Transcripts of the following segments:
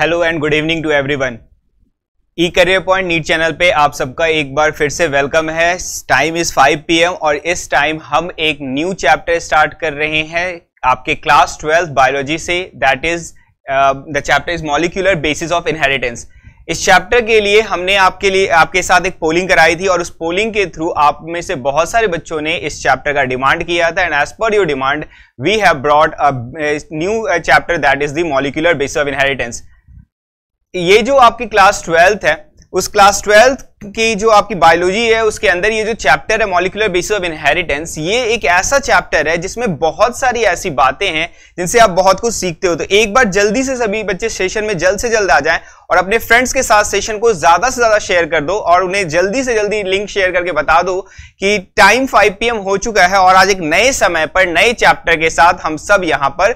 Hello and good evening to everyone e career point NEET channel पे आप सबका एक बार फिर से वेलकम है टाइम इज़ 5 पीएम और इस टाइम हम एक न्यू चैप्टर स्टार्ट कर रहे हैं आपके क्लास ट्वेल्थ बायोलॉजी से that is the chapter is molecular basis of inheritance इस चैप्टर के लिए हमने आपके लिए आपके साथ एक पोलिंग कराई थी और उस पोलिंग के थ्रू आप में से बहुत सारे बच्चों ने इस चैप्टर का डिमांड किया था and as per your demand we have brought new chapter that is the molecular basis of inheritance ये जो आपकी क्लास ट्वेल्थ है उस क्लास ट्वेल्थ की जो आपकी बायोलॉजी है उसके अंदर ये जो चैप्टर है मॉलिकुलर बेसिस ऑफ इनहेरिटेंस ये एक ऐसा चैप्टर है जिसमें बहुत सारी ऐसी बातें हैं जिनसे आप बहुत कुछ सीखते हो तो एक बार जल्दी से सभी बच्चे सेशन में जल्द से जल्द आ जाएं और अपने फ्रेंड्स के साथ सेशन को ज़्यादा से ज़्यादा शेयर कर दो और उन्हें जल्दी से जल्दी लिंक शेयर करके बता दो कि टाइम 5 पीएम हो चुका है और आज एक नए समय पर नए चैप्टर के साथ हम सब यहां पर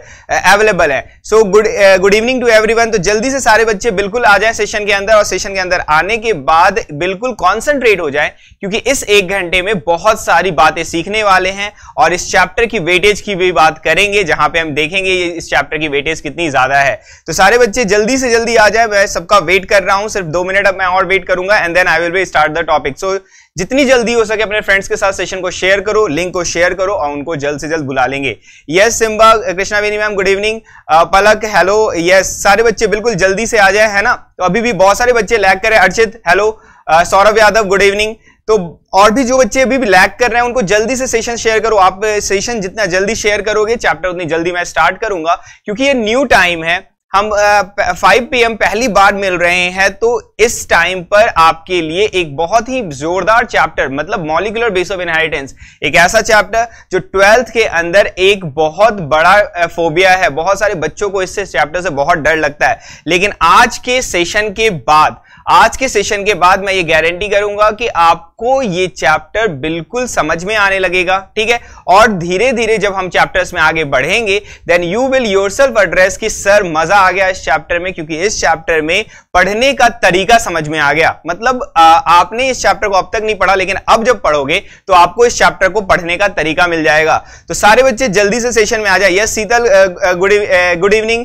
अवेलेबल है so good good evening to every तो जल्दी से सारे बच्चे बिल्कुल आ जाए सेशन के अंदर और सेशन के अंदर आने के बाद बिल्कुल कॉन्सेंट्रेट हो जाए क्योंकि इस एक घंटे में बहुत सारी बातें सीखने वाले हैं और इस चैप्टर की वेटेज की भी बात करेंगे जहां पर हम देखेंगे इस चैप्टर की वेटेज कितनी ज्यादा है तो सारे बच्चे जल्दी से जल्दी आ जाए मैं सब सबका वेट कर रहा हूं सिर्फ दो मिनट अब मैं और वेट करूंगा and then I will be start the topic so जितनी जल्दी हो सके अपने फ्रेंड्स के साथ सेशन को शेयर करो लिंक को शेयर करो और उनको जल्द से जल्द बुला लेंगे yes Simba Krishna Krishnaveni ma'am good evening Palak hello yes सारे बच्चे बिल्कुल जल्दी से आ जाए है ना तो अभी भी बहुत सारे बच्चे लैक करें Archit hello uh, Saurabh Yadav good evening तो और भी जो बच्चे अभी भी लैक कर रहे हैं उनको जल्दी से सेशन शेयर करो आप सेशन uh, जितना जल्दी शेयर करोगे चैप्टर उतनी जल्दी मैं स्टार्ट करूंगा क्योंकि ये न्यू टाइम है हम फाइव पी एम पहली बार मिल रहे हैं तो इस टाइम पर आपके लिए एक बहुत ही जोरदार चैप्टर मतलब मॉलिकुलर बेस ऑफ इनहेरिटेंस एक ऐसा चैप्टर जो ट्वेल्थ के अंदर एक बहुत बड़ा फोबिया है बहुत सारे बच्चों को इससे चैप्टर से बहुत डर लगता है लेकिन आज के सेशन के बाद आज के सेशन के बाद मैं ये गारंटी करूंगा कि आप आपको ये चैप्टर बिल्कुल समझ में आने लगेगा ठीक है और धीरे धीरे जब हम चैप्टर्स में आगे बढ़ेंगे then you will yourself address कि सर मजा आ गया इस चैप्टर में क्योंकि इस चैप्टर में पढ़ने का तरीका समझ में आ गया मतलब आ, आपने इस चैप्टर को अब तक नहीं पढ़ा लेकिन अब जब पढ़ोगे तो आपको इस चैप्टर को पढ़ने का तरीका मिल जाएगा तो सारे बच्चे जल्दी से सेशन में आ जाए yes Sheetal good good evening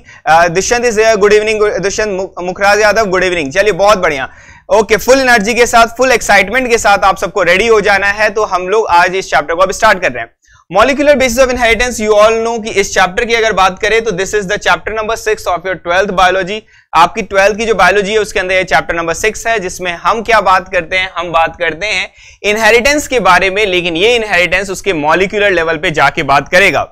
Dushyant is good evening Dushyant Mukhraj Yadav good evening चलिए बहुत बढ़िया ओके फुल एनर्जी के साथ फुल एक्साइटमेंट के साथ आप सबको रेडी हो जाना है तो हम लोग आज इस चैप्टर को अब स्टार्ट कर रहे हैं molecular basis of inheritance you all know कि इस चैप्टर की अगर बात करें तो this is the chapter number six of your twelfth biology आपकी ट्वेल्थ की जो बायोलॉजी है उसके अंदर ये चैप्टर नंबर सिक्स है जिसमें हम क्या बात करते हैं हम बात करते हैं इनहेरिटेंस के बारे में लेकिन ये इनहेरिटेंस उसके मॉलिकुलर लेवल पे जाके बात करेगा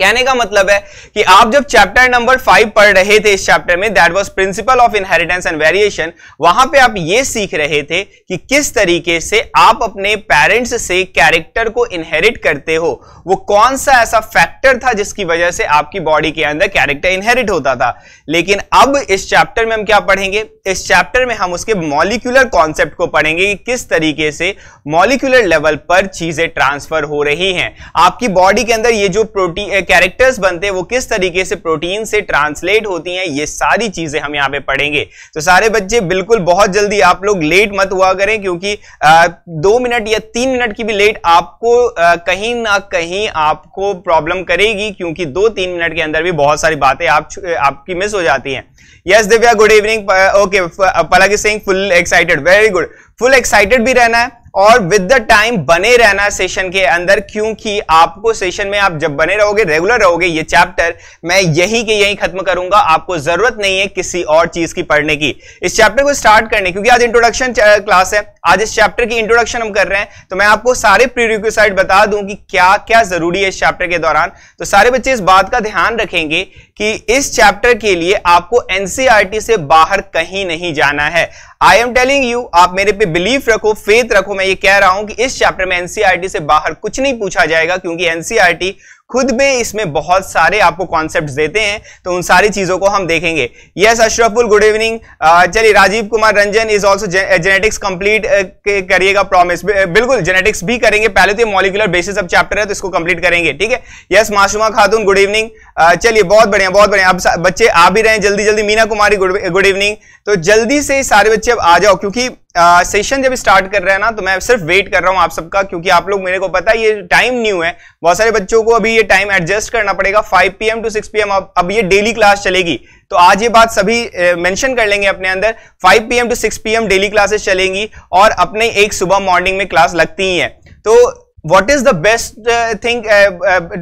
कहने का मतलब है कि आप जब चैप्टर नंबर फाइव पढ़ रहे थे इस चैप्टर में that was principle of inheritance and variation वहां पे आप ये सीख रहे थे कि किस तरीके से आप अपने पेरेंट्स से कैरेक्टर को इनहेरिट करते हो वो कौन सा ऐसा फैक्टर था जिसकी वजह से आपकी बॉडी के अंदर कैरेक्टर इनहेरिट होता था लेकिन अब इस चैप्टर में हम क्या पढ़ेंगे इस चैप्टर में हम उसके मॉलिकुलर कॉन्सेप्ट को पढ़ेंगे कि किस तरीके से मॉलिकुलर लेवल पर चीजें ट्रांसफर हो रही हैं आपकी बॉडी के अंदर ये जो प्रोटीन कैरेक्टर्स बनते हैं वो किस तरीके से प्रोटीन से ट्रांसलेट होती हैं ये सारी चीजें हम यहाँ पे पढ़ेंगे तो सारे बच्चे बिल्कुल बहुत जल्दी आप लोग लेट मत हुआ करें क्योंकि आ, दो मिनट या तीन मिनट की भी लेट आपको आ, कहीं ना कहीं आपको प्रॉब्लम करेगी क्योंकि दो तीन मिनट के अंदर भी बहुत सारी बातें आप आपकी मिस हो जाती है yes Divya good evening okay Palak Singh full excited very good full excited भी रहना है और विद द टाइम बने रहना सेशन के अंदर क्योंकि आपको सेशन में आप जब बने रहोगे रेगुलर रहोगे ये चैप्टर मैं यही के यही खत्म करूंगा आपको जरूरत नहीं है किसी और चीज की पढ़ने की इस चैप्टर को स्टार्ट करने क्योंकि आज इंट्रोडक्शन क्लास है आज इस चैप्टर की इंट्रोडक्शन हम कर रहे हैं तो मैं आपको सारे प्रीरिक्वेसाइट बता दूं कि क्या क्या जरूरी है इस चैप्टर के दौरान तो सारे बच्चे इस बात का ध्यान रखेंगे कि इस चैप्टर के लिए आपको एनसीआरटी e से बाहर कहीं नहीं जाना है आई एम टेलिंग यू आप मेरे पे बिलीफ रखो फेथ रखो मैं मैं ये कह रहा हूं कि इस चैप्टर में एनसीईआरटी e से बाहर कुछ नहीं पूछा जाएगा क्योंकि एनसीईआरटी e खुद में इसमें बहुत सारे आपको कॉन्सेप्ट देते हैं तो उन सारी चीजों को हम देखेंगे यस अशरफुल गुड इवनिंग चलिए Rajiv Kumar Ranjan is also genetics complete करिएगा प्रॉमिस uh, बिल्कुल जेनेटिक्स भी करेंगे पहले तो ये मॉलिकुलर बेसिस ऑफ चैप्टर है तो इसको कंप्लीट करेंगे ठीक है यस माशुमा खातून गुड इवनिंग uh, चलिए बहुत बढ़िया बहुत बढ़िया अब बच्चे आ भी रहे हैं जल्दी जल्दी मीना कुमारी गुड इवनिंग तो जल्दी से सारे बच्चे अब आ जाओ क्योंकि सेशन जब स्टार्ट कर रहे हैं ना तो मैं सिर्फ वेट कर रहा हूं आप सबका क्योंकि आप लोग मेरे को पता है ये टाइम न्यू है बहुत सारे बच्चों को अभी ये टाइम एडजस्ट करना पड़ेगा 5 पीएम टू 6 पीएम अब ये डेली क्लास चलेगी तो आज ये बात सभी मेंशन कर लेंगे अपने अंदर 5 PM to 6 PM daily classes चलेंगी और अपने एक सुबह मॉर्निंग में क्लास लगती ही है तो what is the best thing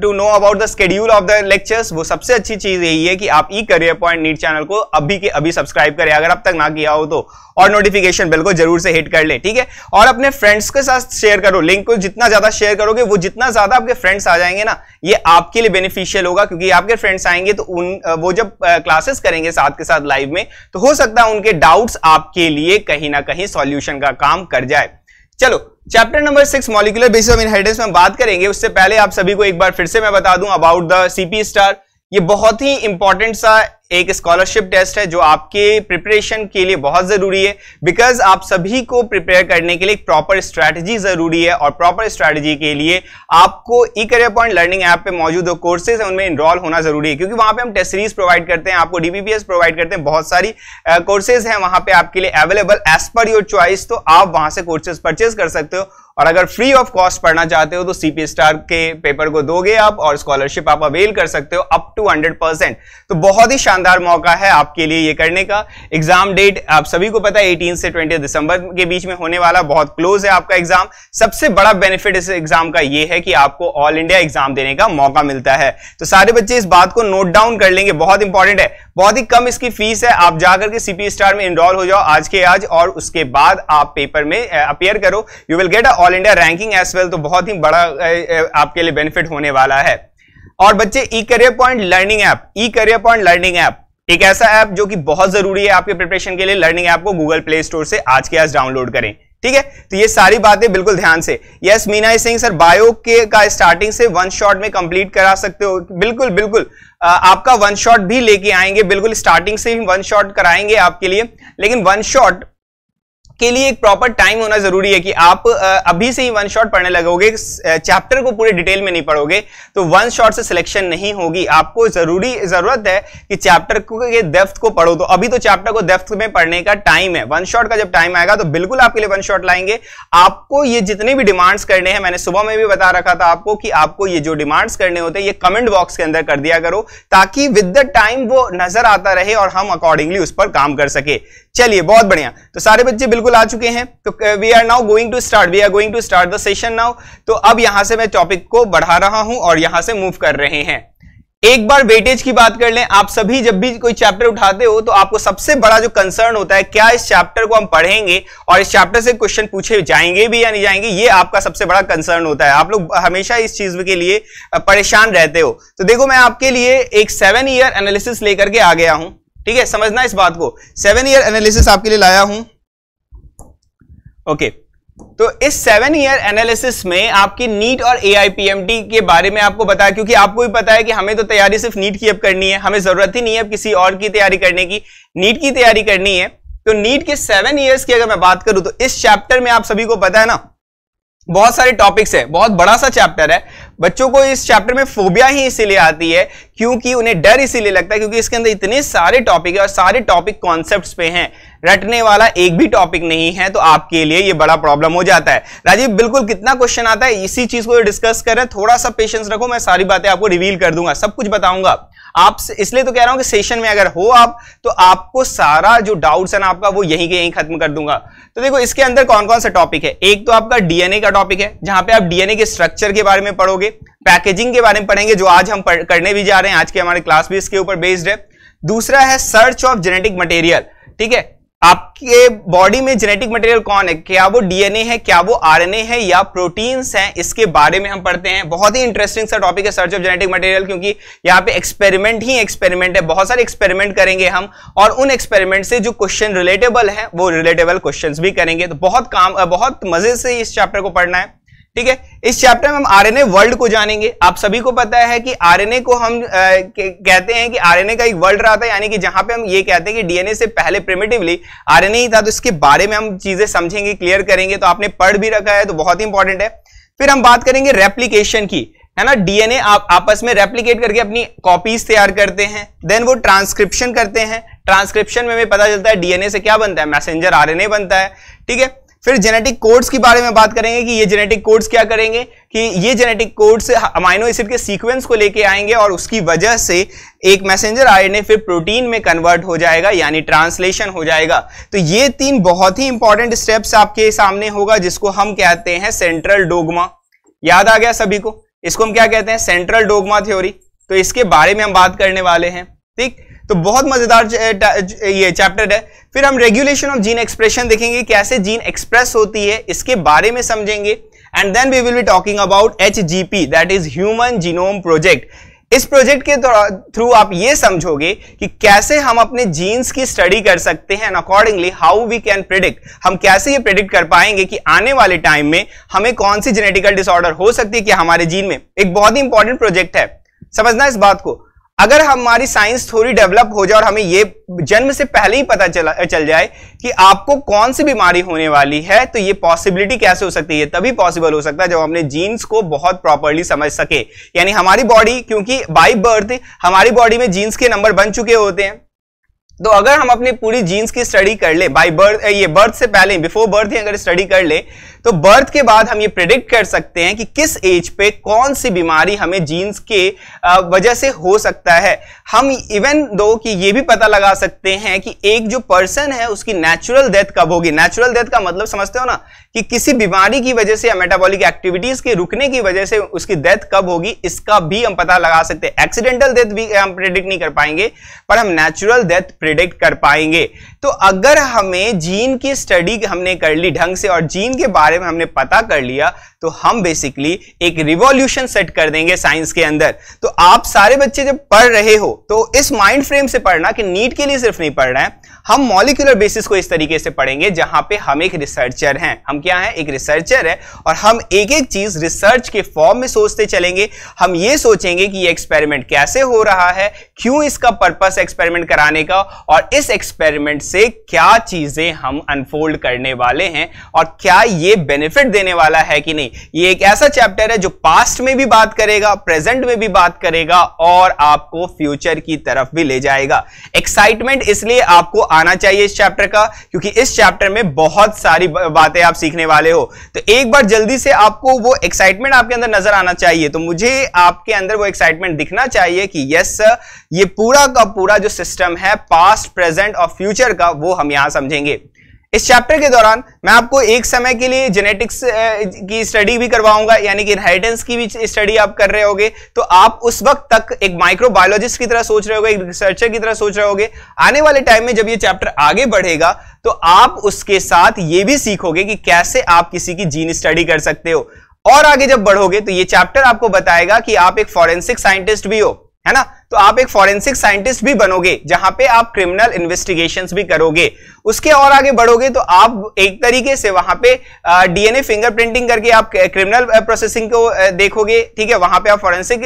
to know about the schedule of the lectures वो सबसे अच्छी चीज यही है कि आप e career point NEET channel को अभी के अभी सब्सक्राइब करें अगर अब तक ना किया हो तो और नोटिफिकेशन बिल को जरूर से हिट कर ले ठीक है और अपने फ्रेंड्स के साथ शेयर करो लिंक को जितना ज्यादा शेयर करोगे वो जितना ज्यादा आपके फ्रेंड्स आ जाएंगे ना ये आपके लिए बेनिफिशियल होगा क्योंकि आपके फ्रेंड्स आएंगे तो उन वो जब क्लासेस करेंगे साथ के साथ लाइव में तो हो सकता है उनके डाउट्स आपके लिए कहीं ना कहीं सॉल्यूशन का काम कर जाए चलो chapter number six molecular basis of inheritance में बात करेंगे उससे पहले आप सभी को एक बार फिर से मैं बता दूं अबाउट द सीपी स्टार ये बहुत ही इंपॉर्टेंट सा एक स्कॉलरशिप टेस्ट है जो आपके प्रिपरेशन के लिए बहुत ज़रूरी है बिकॉज आप सभी को प्रिपेयर करने के लिए एक प्रॉपर स्ट्रैटेजी ज़रूरी है और प्रॉपर स्ट्रैटेजी के लिए आपको e career point learning app पे मौजूद जो कोर्सेज है उनमें इनरॉल होना ज़रूरी है क्योंकि वहां पे हम टेस्ट सीरीज प्रोवाइड करते हैं आपको डीबीबीएस प्रोवाइड करते हैं बहुत सारी कोर्सेज हैं वहां पर आपके लिए available as per your choice तो आप वहाँ से कोर्सेज परचेज कर सकते हो और अगर फ्री ऑफ कॉस्ट पढ़ना चाहते हो तो सीपी स्टार के पेपर को दोगे आप और स्कॉलरशिप आप अवेल कर सकते हो अप टू 100 परसेंट तो बहुत ही शानदार मौका है आपके लिए ये करने का एग्जाम डेट आप सभी को पता है 18 से 20 दिसंबर के बीच में होने वाला बहुत क्लोज है आपका एग्जाम सबसे बड़ा बेनिफिट इस एग्जाम का ये है कि आपको ऑल इंडिया एग्जाम देने का मौका मिलता है तो सारे बच्चे इस बात को नोट डाउन कर लेंगे बहुत इंपॉर्टेंट है बहुत ही कम इसकी फीस है आप जाकर के सीपी स्टार में इनरोल हो जाओ आज के आज और उसके बाद आप पेपर में अपियर करो you will get a all India ranking as well तो बहुत ही बड़ा आपके लिए बेनिफिट होने वाला है और बच्चे e career point learning app e career point learning app एक ऐसा ऐप जो कि बहुत जरूरी है आपके प्रिपरेशन के लिए लर्निंग ऐप को गूगल प्ले स्टोर से आज के आज डाउनलोड करें ठीक है तो ये सारी बातें बिल्कुल ध्यान से yes Meena Singh sir bio के का स्टार्टिंग से वन शॉट में कंप्लीट करा सकते हो बिल्कुल बिल्कुल आ, आपका वन शॉट भी लेके आएंगे बिल्कुल स्टार्टिंग से ही वन शॉट कराएंगे आपके लिए लेकिन वन शॉट के लिए एक प्रॉपर टाइम होना जरूरी है कि आप अभी से ही वन शॉट पढ़ने लगोगे चैप्टर को पूरे डिटेल में नहीं पढ़ोगे तो वन शॉट से सिलेक्शन नहीं होगी आपको जरूरी जरूरत है कि चैप्टर के डेफ्थ को पढ़ो तो अभी तो चैप्टर को डेफ्थ में पढ़ने का टाइम है वन शॉट का जब टाइम आएगा तो बिल्कुल आपके लिए वन शॉट लाएंगे आपको ये जितने भी डिमांड्स करने हैं मैंने सुबह में भी बता रखा था आपको कि आपको ये जो डिमांड्स करने होते हैं ये कमेंट बॉक्स के अंदर कर दिया करो ताकि विद द टाइम वो नजर आता रहे और हम अकॉर्डिंगली उस पर काम कर सके चलिए बहुत बढ़िया तो सारे बच्चे बिल्कुल बिल्कुल आ चुके हैं तो we are now going to start we are going to start the session now तो अब यहां से मैं टॉपिक को बढ़ा रहा हूं और यहां से मूव कर रहे हैं एक बार वेटेज की बात कर लें आप सभी जब भी कोई चैप्टर उठाते हो तो आपको सबसे बड़ा जो कंसर्न होता है क्या इस चैप्टर को हम पढ़ेंगे और इस चैप्टर से क्वेश्चन पूछे जाएंगे भी या नहीं जाएंगे ये आपका सबसे बड़ा कंसर्न होता है आप लोग हमेशा इस चीज के लिए uh, परेशान रहते हो तो देखो मैं आपके लिए एक सेवन ईयर एनालिसिस लेकर के आ गया हूं ठीक है समझना इस बात को सेवन ईयर एनालिसिस आपके लिए लाया हूं ओके तो इस सेवन ईयर एनालिसिस में आपकी नीट और एआईपीएमटी के बारे में आपको बताया क्योंकि आपको भी पता है कि हमें तो तैयारी सिर्फ नीट की अब करनी है हमें जरूरत ही नहीं है किसी और की तैयारी करने की नीट की तैयारी करनी है तो नीट के सेवन ईयर्स की अगर मैं बात करूं तो इस चैप्टर में आप सभी को पता है ना बहुत सारे टॉपिक्स है बहुत बड़ा सा चैप्टर है बच्चों को इस चैप्टर में फोबिया ही इसीलिए आती है क्योंकि उन्हें डर इसीलिए लगता है क्योंकि इसके अंदर इतने सारे टॉपिक है और सारे टॉपिक कॉन्सेप्ट पे हैं रटने वाला एक भी टॉपिक नहीं है तो आपके लिए ये बड़ा प्रॉब्लम हो जाता है राजीव बिल्कुल कितना क्वेश्चन आता है इसी चीज को डिस्कस करें थोड़ा सा पेशेंस रखो मैं सारी बातें आपको रिवील कर दूंगा सब कुछ बताऊंगा आप इसलिए तो कह रहा हूं कि सेशन में अगर हो आप तो आपको सारा जो डाउट्स है ना आपका वो यहीं के यहीं खत्म कर दूंगा तो देखो इसके अंदर कौन कौन सा टॉपिक है एक तो आपका डीएनए का टॉपिक है जहां पे आप डीएनए के स्ट्रक्चर के बारे में पढ़ोगे पैकेजिंग के बारे में पढ़ेंगे जो आज हम करने भी जा रहे हैं आज के हमारे क्लास भी इसके ऊपर बेस्ड है दूसरा है सर्च ऑफ जेनेटिक मटेरियल ठीक है आपके बॉडी में जेनेटिक मटेरियल कौन है क्या वो डीएनए है क्या वो आरएनए है या प्रोटीन्स हैं इसके बारे में हम पढ़ते हैं बहुत ही इंटरेस्टिंग सा टॉपिक है सर्च ऑफ जेनेटिक मटेरियल क्योंकि यहाँ पे एक्सपेरिमेंट ही एक्सपेरिमेंट है बहुत सारे एक्सपेरिमेंट करेंगे हम और उन एक्सपेरिमेंट से जो क्वेश्चन रिलेटेबल है वो रिलेटेबल क्वेश्चन भी करेंगे तो बहुत काम बहुत मजे से इस चैप्टर को पढ़ना है ठीक है इस चैप्टर में हम आरएनए वर्ल्ड को जानेंगे आप सभी को पता है कि आरएनए को हम कहते हैं कि आरएनए का एक वर्ल्ड रहा था यानी कि जहां पे हम ये कहते हैं कि डीएनए से पहले प्रिमेटिवली आरएनए ही था तो इसके बारे में हम चीजें समझेंगे क्लियर करेंगे तो आपने पढ़ भी रखा है तो बहुत ही इंपॉर्टेंट है फिर हम बात करेंगे रेप्लीकेशन की है ना डीएनए आप आपस में रेप्लीकेट करके अपनी कॉपीज तैयार करते हैं देन वो ट्रांसक्रिप्शन करते हैं ट्रांसक्रिप्शन में हमें पता चलता है डीएनए से क्या बनता है मैसेंजर आरएनए बनता है ठीक है फिर जेनेटिक कोड्स के बारे में बात करेंगे कि ये जेनेटिक कोड्स क्या करेंगे कि ये जेनेटिक कोड्स अमाइनो एसिड के सीक्वेंस को लेके आएंगे और उसकी वजह से एक मैसेंजर आरएनए फिर प्रोटीन में कन्वर्ट हो जाएगा यानी ट्रांसलेशन हो जाएगा तो ये तीन बहुत ही इंपॉर्टेंट स्टेप्स आपके सामने होगा जिसको हम कहते हैं सेंट्रल डोगमा याद आ गया सभी को इसको हम क्या कहते हैं सेंट्रल डोगमा थ्योरी तो इसके बारे में हम बात करने वाले हैं ठीक तो बहुत मजेदार ये चैप्टर है फिर हम रेगुलेशन ऑफ जीन एक्सप्रेशन देखेंगे कैसे जीन एक्सप्रेस होती है इसके बारे में समझेंगे and then we will be talking about H G P that is human genome project इस प्रोजेक्ट के थ्रू आप ये समझोगे कि कैसे हम अपने जीन्स की स्टडी कर सकते हैं and accordingly how we can predict हम कैसे ये प्रिडिक्ट कर पाएंगे कि आने वाले टाइम में हमें कौन सी जेनेटिकल डिसऑर्डर हो सकती है कि हमारे जीन में एक बहुत ही इंपॉर्टेंट प्रोजेक्ट है समझना इस बात को अगर हमारी साइंस थोड़ी डेवलप हो जाए और हमें ये जन्म से पहले ही पता चला चल जाए कि आपको कौन सी बीमारी होने वाली है तो ये पॉसिबिलिटी कैसे हो सकती है तभी पॉसिबल हो सकता है जब हमने जीन्स को बहुत प्रॉपरली समझ सके यानी हमारी बॉडी क्योंकि बाई बर्थ हमारी बॉडी में जीन्स के नंबर बन चुके होते हैं तो अगर हम अपनी पूरी जीन्स की स्टडी कर ले बाई बर्थ ये बर्थ से पहले बिफोर बर्थ ही अगर स्टडी कर ले तो बर्थ के बाद हम ये प्रिडिक्ट कर सकते हैं कि किस एज पे कौन सी बीमारी हमें जीन्स के वजह से हो सकता है हम इवन दो कि ये भी पता लगा सकते हैं कि एक जो पर्सन है उसकी नेचुरल डेथ कब होगी नेचुरल डेथ का मतलब समझते हो ना कि किसी बीमारी की वजह से या मेटाबॉलिक एक्टिविटीज के रुकने की वजह से उसकी डेथ कब होगी इसका भी हम पता लगा सकते हैं एक्सीडेंटल डेथ भी हम प्रिडिक्ट नहीं कर पाएंगे पर हम नेचुरल डेथ प्रिडिक्ट कर पाएंगे तो अगर हमें जीन की स्टडी हमने कर ली ढंग से और जीन के बारे में हमने पता कर लिया तो हम बेसिकली एक रिवॉल्यूशन सेट कर देंगे साइंस के अंदर तो आप सारे बच्चे जब पढ़ रहे हो तो इस माइंड फ्रेम से पढ़ना कि नीट के लिए सिर्फ नहीं पढ़ रहे हैं हम मॉलिकुलर बेसिस को इस तरीके से पढ़ेंगे जहां पे हम एक रिसर्चर हैं हम क्या हैं एक रिसर्चर है और हम एक एक चीज रिसर्च के फॉर्म में सोचते चलेंगे हम ये सोचेंगे कि ये एक्सपेरिमेंट कैसे हो रहा है क्यों इसका पर्पस एक्सपेरिमेंट कराने का और इस एक्सपेरिमेंट से क्या चीजें हम अनफोल्ड करने वाले हैं और क्या ये बेनिफिट देने वाला है कि नहीं ये एक ऐसा चैप्टर है जो पास्ट में भी बात करेगा प्रेजेंट में भी बात करेगा और आपको फ्यूचर की तरफ भी ले जाएगा एक्साइटमेंट इसलिए आपको आना चाहिए इस चैप्टर का क्योंकि इस चैप्टर में बहुत सारी बातें आप सीखने वाले हो तो एक बार जल्दी से आपको वो एक्साइटमेंट आपके अंदर नजर आना चाहिए तो मुझे आपके अंदर वो एक्साइटमेंट दिखना चाहिए कि यस सर ये पूरा का पूरा जो सिस्टम है पास्ट प्रेजेंट और फ्यूचर का वो हम यहां समझेंगे इस चैप्टर के दौरान मैं आपको एक समय के लिए जेनेटिक्स की स्टडी भी करवाऊंगा यानी कि इनहेरिटेंस की भी स्टडी आप कर रहे होगे तो आप उस वक्त तक एक माइक्रोबायोलॉजिस्ट की तरह सोच रहे होगे एक रिसर्चर की तरह सोच रहे होगे आने वाले टाइम में जब ये चैप्टर आगे बढ़ेगा तो आप उसके साथ ये भी सीखोगे कि कैसे आप किसी की जीन स्टडी कर सकते हो और आगे जब बढ़ोगे तो ये चैप्टर आपको बताएगा कि आप एक फॉरेंसिक साइंटिस्ट भी हो है ना तो आप एक फॉरेंसिक साइंटिस्ट भी बनोगे जहां पे आप क्रिमिनल इन्वेस्टिगेशन भी करोगे उसके और आगे बढ़ोगे तो आप एक तरीके से वहां पे डीएनए फिंगरप्रिंटिंग करके आप क्रिमिनल प्रोसेसिंग को देखोगे ठीक है वहां पे आप फॉरेंसिक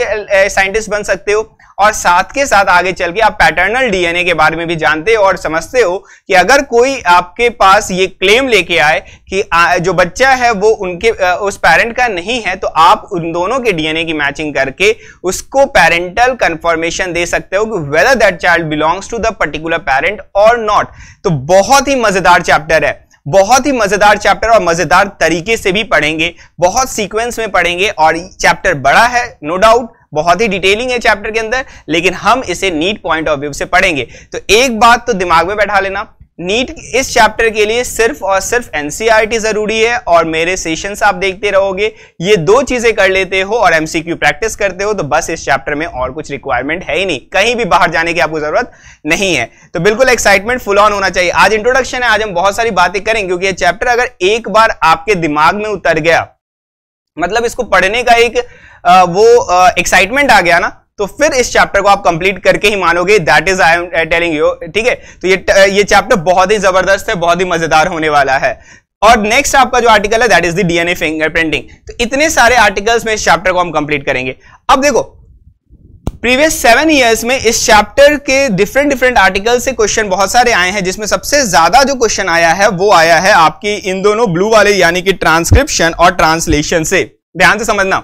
साइंटिस्ट बन सकते हो और साथ के साथ आगे चल के आप पैटर्नल डीएनए के बारे में भी जानते हो और समझते हो कि अगर कोई आपके पास ये क्लेम लेके आए कि जो बच्चा है वो उनके उस पेरेंट का नहीं है तो आप उन दोनों के डीएनए की मैचिंग करके उसको पेरेंटल कंफर्मेशन इंफॉर्मेशन दे सकते हो कि whether that child belongs to the particular parent और नॉट तो बहुत ही मजेदार चैप्टर है बहुत ही मजेदार चैप्टर और मजेदार तरीके से भी पढ़ेंगे बहुत सीक्वेंस में पढ़ेंगे और चैप्टर बड़ा है नो no डाउट बहुत ही डिटेलिंग है चैप्टर के अंदर लेकिन हम इसे नीट पॉइंट ऑफ व्यू से पढ़ेंगे तो एक बात तो दिमाग में बैठा लेना नीट इस चैप्टर के लिए सिर्फ और सिर्फ एनसीईआरटी e जरूरी है और मेरे सेशंस आप देखते रहोगे ये दो चीजें कर लेते हो और एमसीक्यू प्रैक्टिस करते हो तो बस इस चैप्टर में और कुछ रिक्वायरमेंट है ही नहीं कहीं भी बाहर जाने की आपको जरूरत नहीं है तो बिल्कुल एक्साइटमेंट फुल ऑन होना चाहिए आज इंट्रोडक्शन है आज हम बहुत सारी बातें करेंगे क्योंकि ये चैप्टर अगर एक बार आपके दिमाग में उतर गया मतलब इसको पढ़ने का एक आ, वो एक्साइटमेंट आ गया ना तो फिर इस चैप्टर को आप कंप्लीट करके ही मानोगे that is I am telling you ठीक है तो ये uh, ये चैप्टर बहुत ही जबरदस्त है बहुत ही मजेदार होने वाला है और नेक्स्ट आपका जो आर्टिकल है that is the DNA fingerprinting तो इतने सारे आर्टिकल्स में इस चैप्टर को हम कंप्लीट करेंगे अब देखो प्रीवियस सेवन ईयर्स में इस चैप्टर के डिफरेंट डिफरेंट आर्टिकल से क्वेश्चन बहुत सारे आए हैं जिसमें सबसे ज्यादा जो क्वेश्चन आया है वो आया है आपकी इन दोनों ब्लू वाले यानी कि ट्रांसक्रिप्शन और ट्रांसलेशन से ध्यान से समझना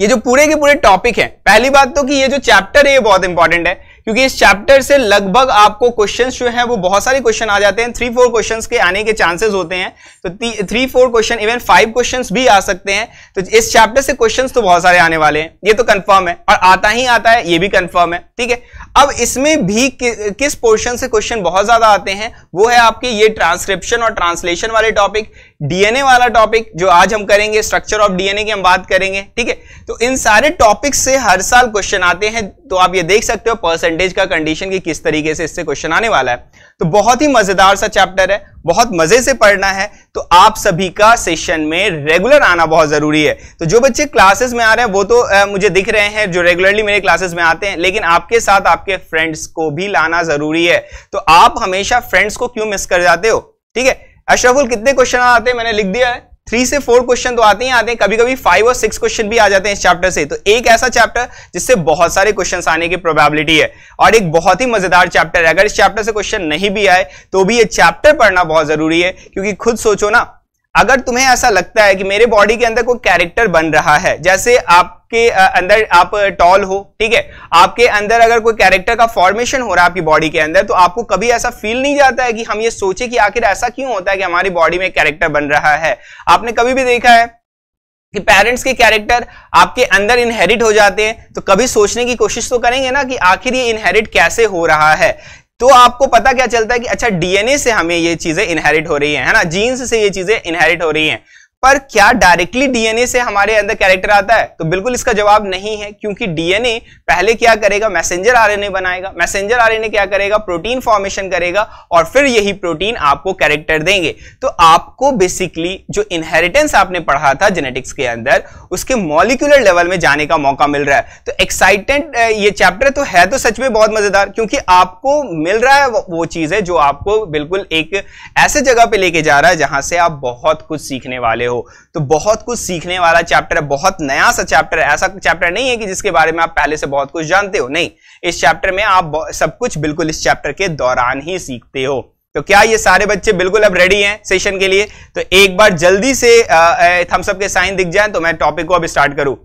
ये जो पूरे के पूरे टॉपिक है पहली बात तो कि ये जो चैप्टर है ये बहुत इंपॉर्टेंट है क्योंकि इस चैप्टर से लगभग आपको क्वेश्चंस जो है वो बहुत सारे क्वेश्चन आ जाते हैं थ्री फोर क्वेश्चंस के आने के चांसेस होते हैं तो three four question even five questions भी आ सकते हैं तो इस चैप्टर से क्वेश्चंस तो बहुत सारे आने वाले हैं ये तो कंफर्म है और आता ही आता है ये भी कंफर्म है ठीक है अब इसमें भी कि, किस पोर्शन से क्वेश्चन बहुत ज्यादा आते हैं वो है आपके ये ट्रांसक्रिप्शन और ट्रांसलेशन वाले टॉपिक डीएनए वाला टॉपिक जो आज हम करेंगे स्ट्रक्चर ऑफ डीएनए की हम बात करेंगे ठीक है तो इन सारे टॉपिक से हर साल क्वेश्चन आते हैं तो आप ये देख सकते हो परसेंटेज का कंडीशन की किस तरीके से इससे क्वेश्चन आने वाला है तो बहुत ही मजेदार सा चैप्टर है बहुत मजे से पढ़ना है तो आप सभी का सेशन में रेगुलर आना बहुत जरूरी है तो जो बच्चे क्लासेस में आ रहे हैं वो तो आ, मुझे दिख रहे हैं जो रेगुलरली मेरे क्लासेस में आते हैं लेकिन आपके साथ आपके फ्रेंड्स को भी लाना जरूरी है तो आप हमेशा फ्रेंड्स को क्यों मिस कर जाते हो ठीक है अशरफुल कितने क्वेश्चन आते हैं मैंने लिख दिया है थ्री से फोर क्वेश्चन तो आते ही आते हैं कभी कभी फाइव और सिक्स क्वेश्चन भी आ जाते हैं इस चैप्टर से तो एक ऐसा चैप्टर जिससे बहुत सारे क्वेश्चन आने की प्रोबेबिलिटी है और एक बहुत ही मजेदार चैप्टर है अगर इस चैप्टर से क्वेश्चन नहीं भी आए तो भी ये चैप्टर पढ़ना बहुत जरूरी है क्योंकि खुद सोचो ना अगर तुम्हें ऐसा लगता है कि मेरे बॉडी के अंदर कोई कैरेक्टर बन रहा है जैसे आप के अंदर आप टॉल हो ठीक है आपके अंदर अगर कोई कैरेक्टर का फॉर्मेशन हो रहा है आपकी बॉडी के अंदर तो आपको कभी ऐसा फील नहीं जाता है कि हम ये सोचे कि आखिर ऐसा क्यों होता है कि हमारी बॉडी में कैरेक्टर बन रहा है आपने कभी भी देखा है कि पेरेंट्स के कैरेक्टर आपके अंदर इनहेरिट हो जाते हैं तो कभी सोचने की कोशिश तो करेंगे ना कि आखिर ये इनहेरिट कैसे हो रहा है तो आपको पता क्या चलता है कि अच्छा डीएनए से हमें ये चीजें इनहेरिट हो रही है, है ना जीन्स से ये चीजें इनहेरिट हो रही हैं पर क्या डायरेक्टली डीएनए से हमारे अंदर कैरेक्टर आता है तो बिल्कुल इसका जवाब नहीं है क्योंकि डीएनए पहले क्या करेगा मैसेंजर आरएनए बनाएगा मैसेंजर आरएनए क्या करेगा प्रोटीन फॉर्मेशन करेगा और फिर यही प्रोटीन आपको कैरेक्टर देंगे तो आपको बेसिकली जो इनहेरिटेंस आपने पढ़ा था जेनेटिक्स के अंदर उसके मॉलिकुलर लेवल में जाने का मौका मिल रहा है तो एक्साइटेड ये चैप्टर तो है तो सच में बहुत मजेदार क्योंकि आपको मिल रहा है वो चीज है जो आपको बिल्कुल एक ऐसे जगह पर लेके जा रहा है जहां से आप बहुत कुछ सीखने वाले हो तो बहुत कुछ सीखने वाला चैप्टर है बहुत नया सा चैप्टर है ऐसा चैप्टर नहीं है कि जिसके बारे में आप पहले से बहुत कुछ जानते हो नहीं इस चैप्टर में आप सब कुछ बिल्कुल इस चैप्टर के दौरान ही सीखते हो तो क्या ये सारे बच्चे बिल्कुल अब रेडी हैं सेशन के लिए तो एक बार जल्दी से थम्सअप के साइन दिख जाए तो मैं टॉपिक को अब स्टार्ट करूं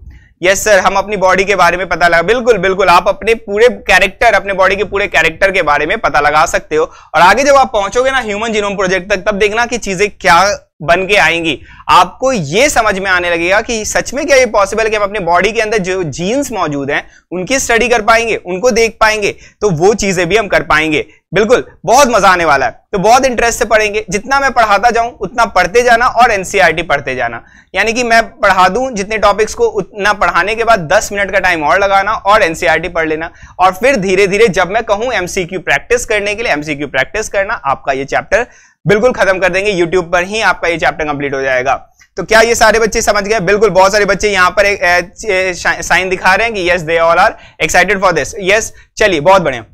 यस yes, सर हम अपनी बॉडी के बारे में पता लगा बिल्कुल बिल्कुल आप अपने पूरे कैरेक्टर अपने बॉडी के पूरे कैरेक्टर के बारे में पता लगा सकते हो और आगे जब आप पहुंचोगे ना ह्यूमन जीनोम प्रोजेक्ट तक तब देखना कि चीजें क्या बन के आएंगी आपको ये समझ में आने लगेगा कि सच में क्या ये पॉसिबल है कि हम अपने बॉडी के अंदर जो जीन्स मौजूद हैं उनकी स्टडी कर पाएंगे उनको देख पाएंगे तो वो चीजें भी हम कर पाएंगे बिल्कुल बहुत मजा आने वाला है तो बहुत इंटरेस्ट से पढ़ेंगे जितना मैं पढ़ाता जाऊं उतना पढ़ते जाना और एनसीईआरटी e पढ़ते जाना यानी कि मैं पढ़ा दूं जितने टॉपिक्स को उतना पढ़ाने के बाद 10 मिनट का टाइम और लगाना और एनसीईआरटी e पढ़ लेना और फिर धीरे धीरे जब मैं कहूं एमसीक्यू प्रैक्टिस करने के लिए एमसीक्यू प्रैक्टिस करना आपका ये चैप्टर बिल्कुल खत्म कर देंगे यूट्यूब पर ही आपका ये चैप्टर कंप्लीट हो जाएगा तो क्या ये सारे बच्चे समझ गए बिल्कुल बहुत सारे बच्चे यहाँ पर एक साइन दिखा रहे हैं कि yes they all are excited for this yes चलिए बहुत बढ़िया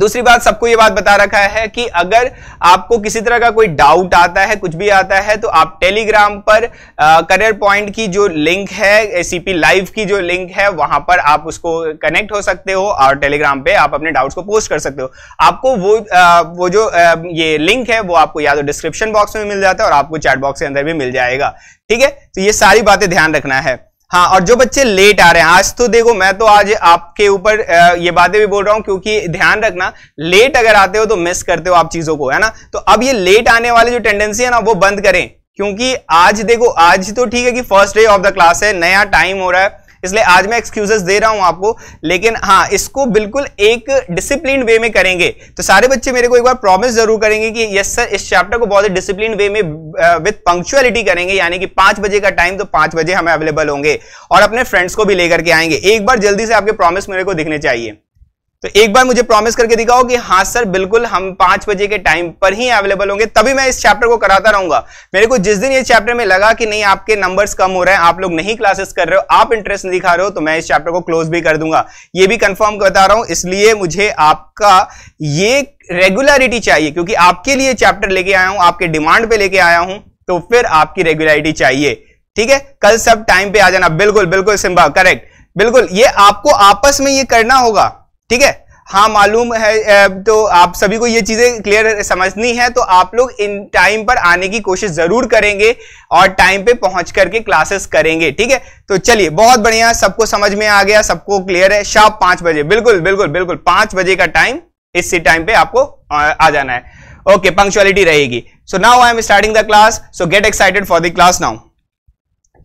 दूसरी बात सबको ये बात बता रखा है कि अगर आपको किसी तरह का कोई डाउट आता है कुछ भी आता है तो आप टेलीग्राम पर करियर पॉइंट की जो लिंक है सीपी लाइव की जो लिंक है वहां पर आप उसको कनेक्ट हो सकते हो और टेलीग्राम पे आप अपने डाउट्स को पोस्ट कर सकते हो आपको वो आ, वो जो आ, ये लिंक है वो आपको या तो डिस्क्रिप्शन बॉक्स में मिल जाता है और आपको चैट बॉक्स के अंदर भी मिल जाएगा ठीक है तो ये सारी बातें ध्यान रखना है हाँ और जो बच्चे लेट आ रहे हैं आज तो देखो मैं तो आज आपके ऊपर ये बातें भी बोल रहा हूँ क्योंकि ध्यान रखना लेट अगर आते हो तो मिस करते हो आप चीजों को है ना तो अब ये लेट आने वाले जो टेंडेंसी है ना वो बंद करें क्योंकि आज देखो आज तो ठीक है कि first day of the class है नया टाइम हो रहा है इसलिए आज मैं एक्सक्यूजेस दे रहा हूं आपको लेकिन हाँ इसको बिल्कुल एक डिसिप्लिन वे में करेंगे तो सारे बच्चे मेरे को एक बार प्रॉमिस जरूर करेंगे कि यस सर इस चैप्टर को बहुत डिसिप्लिन वे में विथ पंक्चुअलिटी करेंगे यानी कि पांच बजे का टाइम तो पांच बजे हमें अवेलेबल होंगे और अपने फ्रेंड्स को भी लेकर के आएंगे एक बार जल्दी से आपके प्रॉमिस मेरे को दिखने चाहिए तो एक बार मुझे प्रॉमिस करके दिखाओ कि हाँ सर बिल्कुल हम पांच बजे के टाइम पर ही अवेलेबल होंगे तभी मैं इस चैप्टर को कराता रहूंगा मेरे को जिस दिन ये चैप्टर में लगा कि नहीं आपके नंबर्स कम हो रहे हैं आप लोग नहीं क्लासेस कर रहे हो आप इंटरेस्ट नहीं दिखा रहे हो तो मैं इस चैप्टर को क्लोज भी कर दूंगा ये भी कंफर्म बता रहा हूं इसलिए मुझे आपका ये रेगुलरिटी चाहिए क्योंकि आपके लिए चैप्टर लेके आया हूं आपके डिमांड पे लेके आया हूं तो फिर आपकी रेगुलरिटी चाहिए ठीक है कल सब टाइम पे आ जाना बिल्कुल बिल्कुल सिम्बा करेक्ट बिल्कुल ये आपको आपस में ये करना होगा ठीक है हाँ मालूम है तो आप सभी को ये चीज़ें क्लियर समझनी है तो आप लोग इन टाइम पर आने की कोशिश ज़रूर करेंगे और टाइम पे पहुंच करके क्लासेस करेंगे ठीक है तो चलिए बहुत बढ़िया सबको समझ में आ गया सबको क्लियर है शाम पाँच बजे बिल्कुल बिल्कुल बिल्कुल पाँच बजे का टाइम इसी टाइम पे आपको आ जाना है ओके पंक्चुअलिटी रहेगी so now I am starting the class so get excited for the class now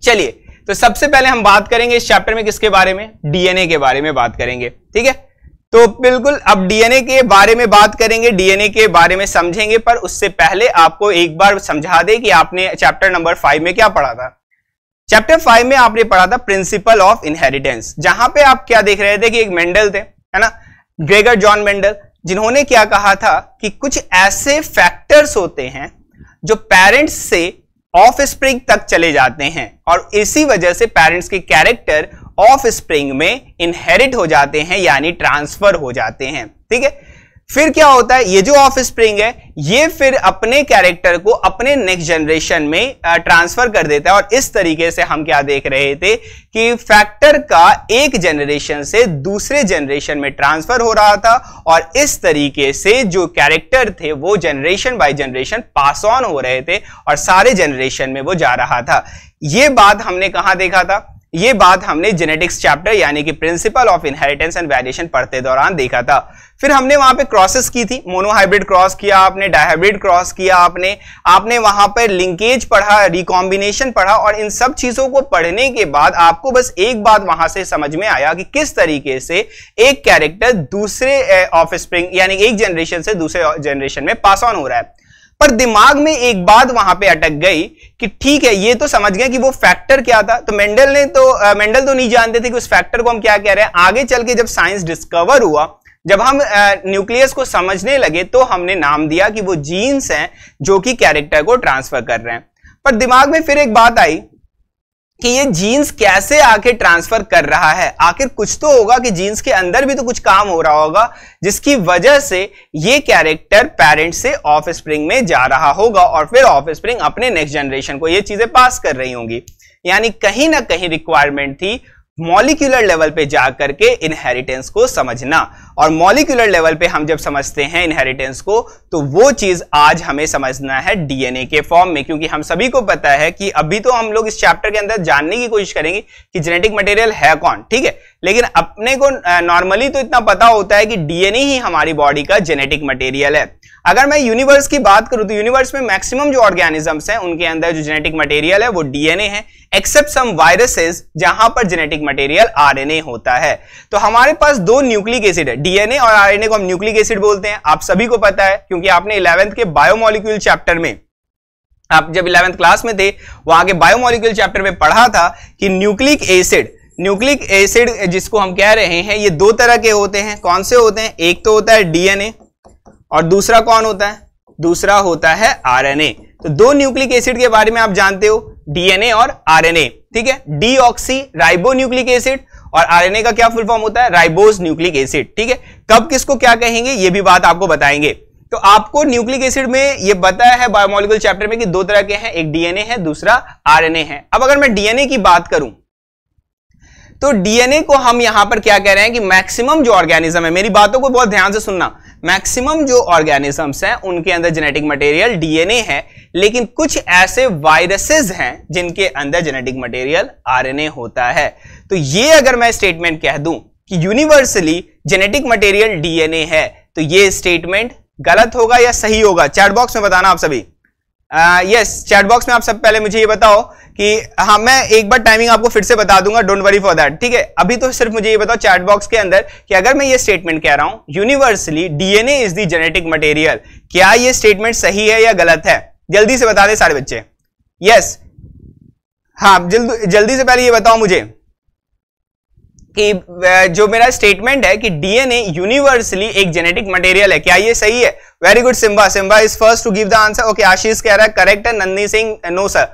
चलिए तो सबसे पहले हम बात करेंगे इस चैप्टर में किसके बारे में डीएनए के बारे में बात करेंगे ठीक है तो बिल्कुल अब डीएनए के बारे में बात करेंगे डीएनए के बारे में समझेंगे पर उससे पहले आपको एक बार समझा दे कि आपने चैप्टर नंबर फाइव में क्या पढ़ा था चैप्टर फाइव में आपने पढ़ा था प्रिंसिपल ऑफ इनहेरिटेंस जहां पे आप क्या देख रहे थे कि एक मेंडल थे है ना ग्रेगर जॉन मेंडल जिन्होंने क्या कहा था कि कुछ ऐसे फैक्टर्स होते हैं जो पेरेंट्स से ऑफ स्प्रिंग तक चले जाते हैं और इसी वजह से पेरेंट्स के कैरेक्टर ऑफ स्प्रिंग में इनहेरिट हो जाते हैं यानी ट्रांसफर हो जाते हैं ठीक है फिर क्या होता है ये जो ऑफ स्प्रिंग है ये फिर अपने कैरेक्टर को अपने नेक्स्ट जनरेशन में ट्रांसफर कर देता है और इस तरीके से हम क्या देख रहे थे कि फैक्टर का एक जनरेशन से दूसरे जनरेशन में ट्रांसफर हो रहा था और इस तरीके से जो कैरेक्टर थे वो generation by generation pass on हो रहे थे और सारे जनरेशन में वो जा रहा था ये बात हमने कहा देखा था ये बात हमने जेनेटिक्स चैप्टर यानी कि principle of inheritance and variation पढ़ते दौरान देखा था फिर हमने वहां पे क्रॉसेस की थी मोनोहाइब्रिड क्रॉस किया आपने डायहाइब्रिड क्रॉस किया आपने आपने वहां पर लिंकेज पढ़ा रिकॉम्बिनेशन पढ़ा और इन सब चीजों को पढ़ने के बाद आपको बस एक बात वहां से समझ में आया कि किस तरीके से एक कैरेक्टर दूसरे ऑफ स्प्रिंग यानी एक जनरेशन से दूसरे जनरेशन में पास ऑन हो रहा है पर दिमाग में एक बात वहां पे अटक गई कि ठीक है ये तो समझ गए कि वो फैक्टर क्या था तो मेंडल ने तो मेंडल तो नहीं जानते थे कि उस फैक्टर को हम क्या कह रहे हैं आगे चल के जब साइंस डिस्कवर हुआ जब हम न्यूक्लियस को समझने लगे तो हमने नाम दिया कि वो जीन्स हैं जो कि कैरेक्टर को ट्रांसफर कर रहे हैं पर दिमाग में फिर एक बात आई कि ये जीन्स कैसे आके ट्रांसफर कर रहा है आखिर कुछ तो होगा कि जीन्स के अंदर भी तो कुछ काम हो रहा होगा जिसकी वजह से ये कैरेक्टर पेरेंट से ऑफ स्प्रिंग में जा रहा होगा और फिर ऑफ स्प्रिंग अपने नेक्स्ट जनरेशन को ये चीजें पास कर रही होंगी यानी कहीं ना कहीं रिक्वायरमेंट थी मॉलिक्यूलर लेवल पे जाकर के इनहेरिटेंस को समझना और मॉलिकुलर लेवल पे हम जब समझते हैं इनहेरिटेंस को तो वो चीज आज हमें समझना है डीएनए के फॉर्म में क्योंकि हम सभी को पता है कि अभी तो हम लोग इस चैप्टर के अंदर जानने की कोशिश करेंगे कि जेनेटिक मटेरियल है कौन ठीक है लेकिन अपने को नॉर्मली तो इतना पता होता है कि डीएनए ही हमारी बॉडी का जेनेटिक मटेरियल है अगर मैं यूनिवर्स की बात करूं तो यूनिवर्स में मैक्सिमम जो ऑर्गेनिजम्स हैं उनके अंदर जो जेनेटिक मटेरियल है वो डीएनए है एक्सेप्ट सम वायरसेस जहां पर जेनेटिक मटेरियल आरएनए होता है तो हमारे पास दो न्यूक्लिक एसिड है डीएनए और आरएनए को हम न्यूक्लिक एसिड बोलते हैं आप सभी को पता है क्योंकि आपने इलेवेंथ के बायोमोलिक्यूल चैप्टर में आप जब इलेवेंथ क्लास में थे वहां के बायोमोलिक्यूल चैप्टर में पढ़ा था कि न्यूक्लिक एसिड न्यूक्लिक एसिड जिसको हम कह रहे हैं ये दो तरह के होते हैं कौन से होते हैं एक तो होता है डीएनए और दूसरा कौन होता है दूसरा होता है आरएनए तो दो न्यूक्लिक एसिड के बारे में आप जानते हो डीएनए और आरएनए ठीक है deoxyribonucleic acid और आरएनए का क्या फुल फॉर्म होता है राइबोज न्यूक्लिक एसिड ठीक है कब किसको क्या कहेंगे ये भी बात आपको बताएंगे तो आपको न्यूक्लिक एसिड में ये बताया है बायोमोलिकल चैप्टर में कि दो तरह के हैं एक डीएनए है दूसरा आरएनए है अब अगर मैं डीएनए की बात करूं तो डीएनए को हम यहां पर क्या कह रहे हैं कि मैक्सिमम जो ऑर्गेनिज्म है मेरी बातों को बहुत ध्यान से सुनना मैक्सिमम जो ऑर्गेनिजम्स हैं उनके अंदर जेनेटिक मटेरियल डीएनए है लेकिन कुछ ऐसे वायरसेस हैं जिनके अंदर जेनेटिक मटेरियल आरएनए होता है तो ये अगर मैं स्टेटमेंट कह दूं कि यूनिवर्सली जेनेटिक मटेरियल डीएनए है तो ये स्टेटमेंट गलत होगा या सही होगा चैट बॉक्स में बताना आप सभी यस चैट बॉक्स में आप सब पहले मुझे ये बताओ कि हाँ मैं एक बार टाइमिंग आपको फिर से बता दूंगा डोंट वरी फॉर दैट ठीक है अभी तो सिर्फ मुझे ये बताओ चैट बॉक्स के अंदर कि अगर मैं ये स्टेटमेंट कह रहा हूं universally DNA is the genetic material क्या ये स्टेटमेंट सही है या गलत है जल्दी से बता दे सारे बच्चे यस yes. हाँ जल्द जल्दी से पहले ये बताओ मुझे कि जो मेरा स्टेटमेंट है कि डीएनए यूनिवर्सली एक जेनेटिक मटेरियल है क्या ये सही है very good Simba Simba is first to give the answer okay Ashish कह रहा है करेक्ट है नंदी सिंह नो सर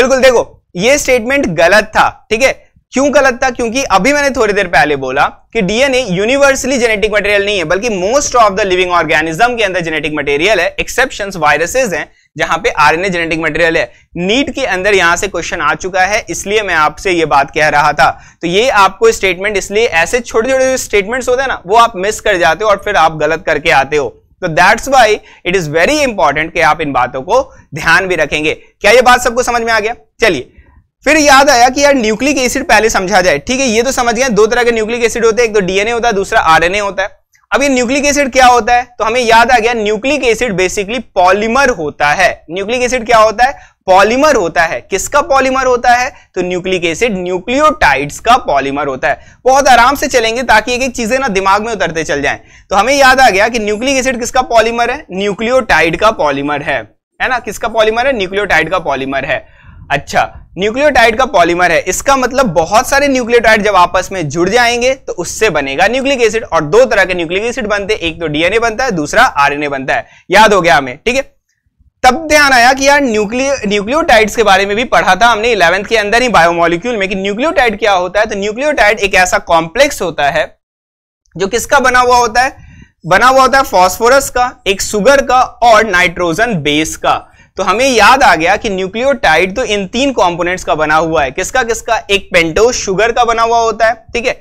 बिल्कुल देखो ये स्टेटमेंट गलत था ठीक है क्यों गलत था क्योंकि अभी मैंने थोड़ी देर पहले बोला कि डीएनए यूनिवर्सली जेनेटिक मटेरियल नहीं है बल्कि most of the living organism के अंदर जेनेटिक मटेरियल है एक्सेप्शन वायरसेस हैं जहां पे आरएनए जेनेटिक मटेरियल है नीट के अंदर यहां से क्वेश्चन आ चुका है इसलिए मैं आपसे ये बात कह रहा था तो ये आपको स्टेटमेंट इसलिए ऐसे छोटे छोटे जो स्टेटमेंट्स होते हैं ना वो आप मिस कर जाते हो और फिर आप गलत करके आते हो तो that's why it is very important कि आप इन बातों को ध्यान भी रखेंगे क्या ये बात सबको समझ में आ गया चलिए फिर याद आया कि यार न्यूक्लिक एसिड पहले समझा जाए ठीक है ये तो समझ गए दो तरह के न्यूक्लिक एसिड होते हैं एक तो डीएनए होता है दूसरा आरएनए होता है अब ये न्यूक्लिक एसिड क्या होता है तो हमें याद आ गया न्यूक्लिक एसिड बेसिकली पॉलीमर होता है न्यूक्लिक एसिड क्या होता है पॉलीमर होता है किसका पॉलीमर होता है तो न्यूक्लिक एसिड न्यूक्लियोटाइड्स का पॉलीमर होता है बहुत आराम से चलेंगे ताकि एक एक चीजें ना दिमाग में उतरते चल जाएं तो हमें याद आ गया कि न्यूक्लिक एसिड किसका पॉलीमर है न्यूक्लियोटाइड का पॉलीमर है है ना किसका पॉलीमर है न्यूक्लियोटाइड का पॉलीमर है अच्छा न्यूक्लियोटाइड का पॉलीमर है इसका मतलब बहुत सारे न्यूक्लियोटाइड जब आपस में जुड़ जाएंगे तो उससे बनेगा न्यूक्लिक एसिड और दो तरह के न्यूक्लिक एसिड बनते हैं एक तो डीएनए बनता है दूसरा आरएनए बनता है याद हो गया हमें ठीक है तब ध्यान आया कि यार न्यूक्लियो न्यूक्लियोटाइड्स के बारे में भी पढ़ा था हमने इलेवंथ के अंदर ही बायोमोलिक्यूल में कि न्यूक्लियोटाइड क्या होता है तो न्यूक्लियोटाइड एक ऐसा कॉम्प्लेक्स होता है जो किसका बना हुआ होता है बना हुआ होता है फॉस्फोरस का एक सुगर का और नाइट्रोजन बेस का तो हमें याद आ गया कि न्यूक्लियोटाइड तो इन तीन कंपोनेंट्स का बना हुआ है किसका किसका एक पेंटो शुगर का बना हुआ होता है ठीक है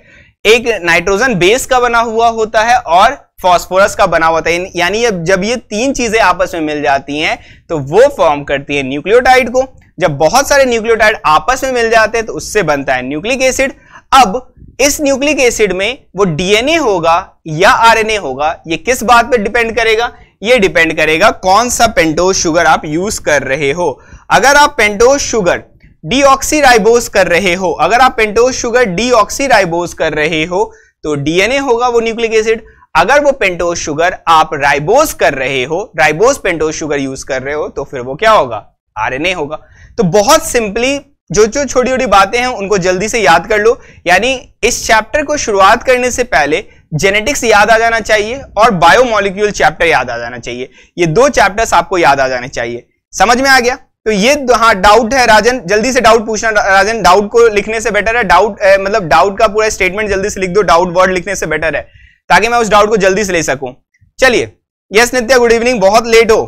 एक नाइट्रोजन बेस का बना हुआ होता है और फॉस्फोरस का बना हुआ होता है यानी जब ये तीन चीजें आपस में मिल जाती हैं तो वो फॉर्म करती है न्यूक्लियोटाइड को जब बहुत सारे न्यूक्लियोटाइड आपस में मिल जाते हैं तो उससे बनता है न्यूक्लिक एसिड अब इस न्यूक्लिक एसिड में वो डीएनए होगा या आरएनए होगा ये किस बात पे डिपेंड करेगा ये डिपेंड करेगा कौन सा पेंटोज शुगर आप यूज कर रहे हो अगर आप पेंटोज शुगर डीऑक्सीराइबोज कर रहे हो अगर आप पेंटोज शुगर डीऑक्सीराइबोज कर रहे हो तो डीएनए होगा वो न्यूक्लिक एसिड अगर वो पेंटोज शुगर आप राइबोस कर रहे हो राइबोज पेंटोज शुगर यूज कर रहे हो तो फिर वो क्या होगा आरएनए होगा तो बहुत सिंपली जो जो छोटी छोटी बातें हैं उनको जल्दी से याद कर लो यानी इस चैप्टर को शुरुआत करने से पहले जेनेटिक्स याद आ जाना चाहिए और बायोमोलिक्यूल चैप्टर याद आ जाना चाहिए ये दो चैप्टर्स आपको याद आ जाने चाहिए समझ में आ गया तो ये हाँ डाउट है राजन जल्दी से डाउट पूछना राजन डाउट को लिखने से बेटर है डाउट मतलब डाउट का पूरा स्टेटमेंट जल्दी से लिख दो डाउट वर्ड लिखने से बेटर है ताकि मैं उस डाउट को जल्दी से ले सकूं चलिए यस नित्या गुड इवनिंग बहुत लेट हो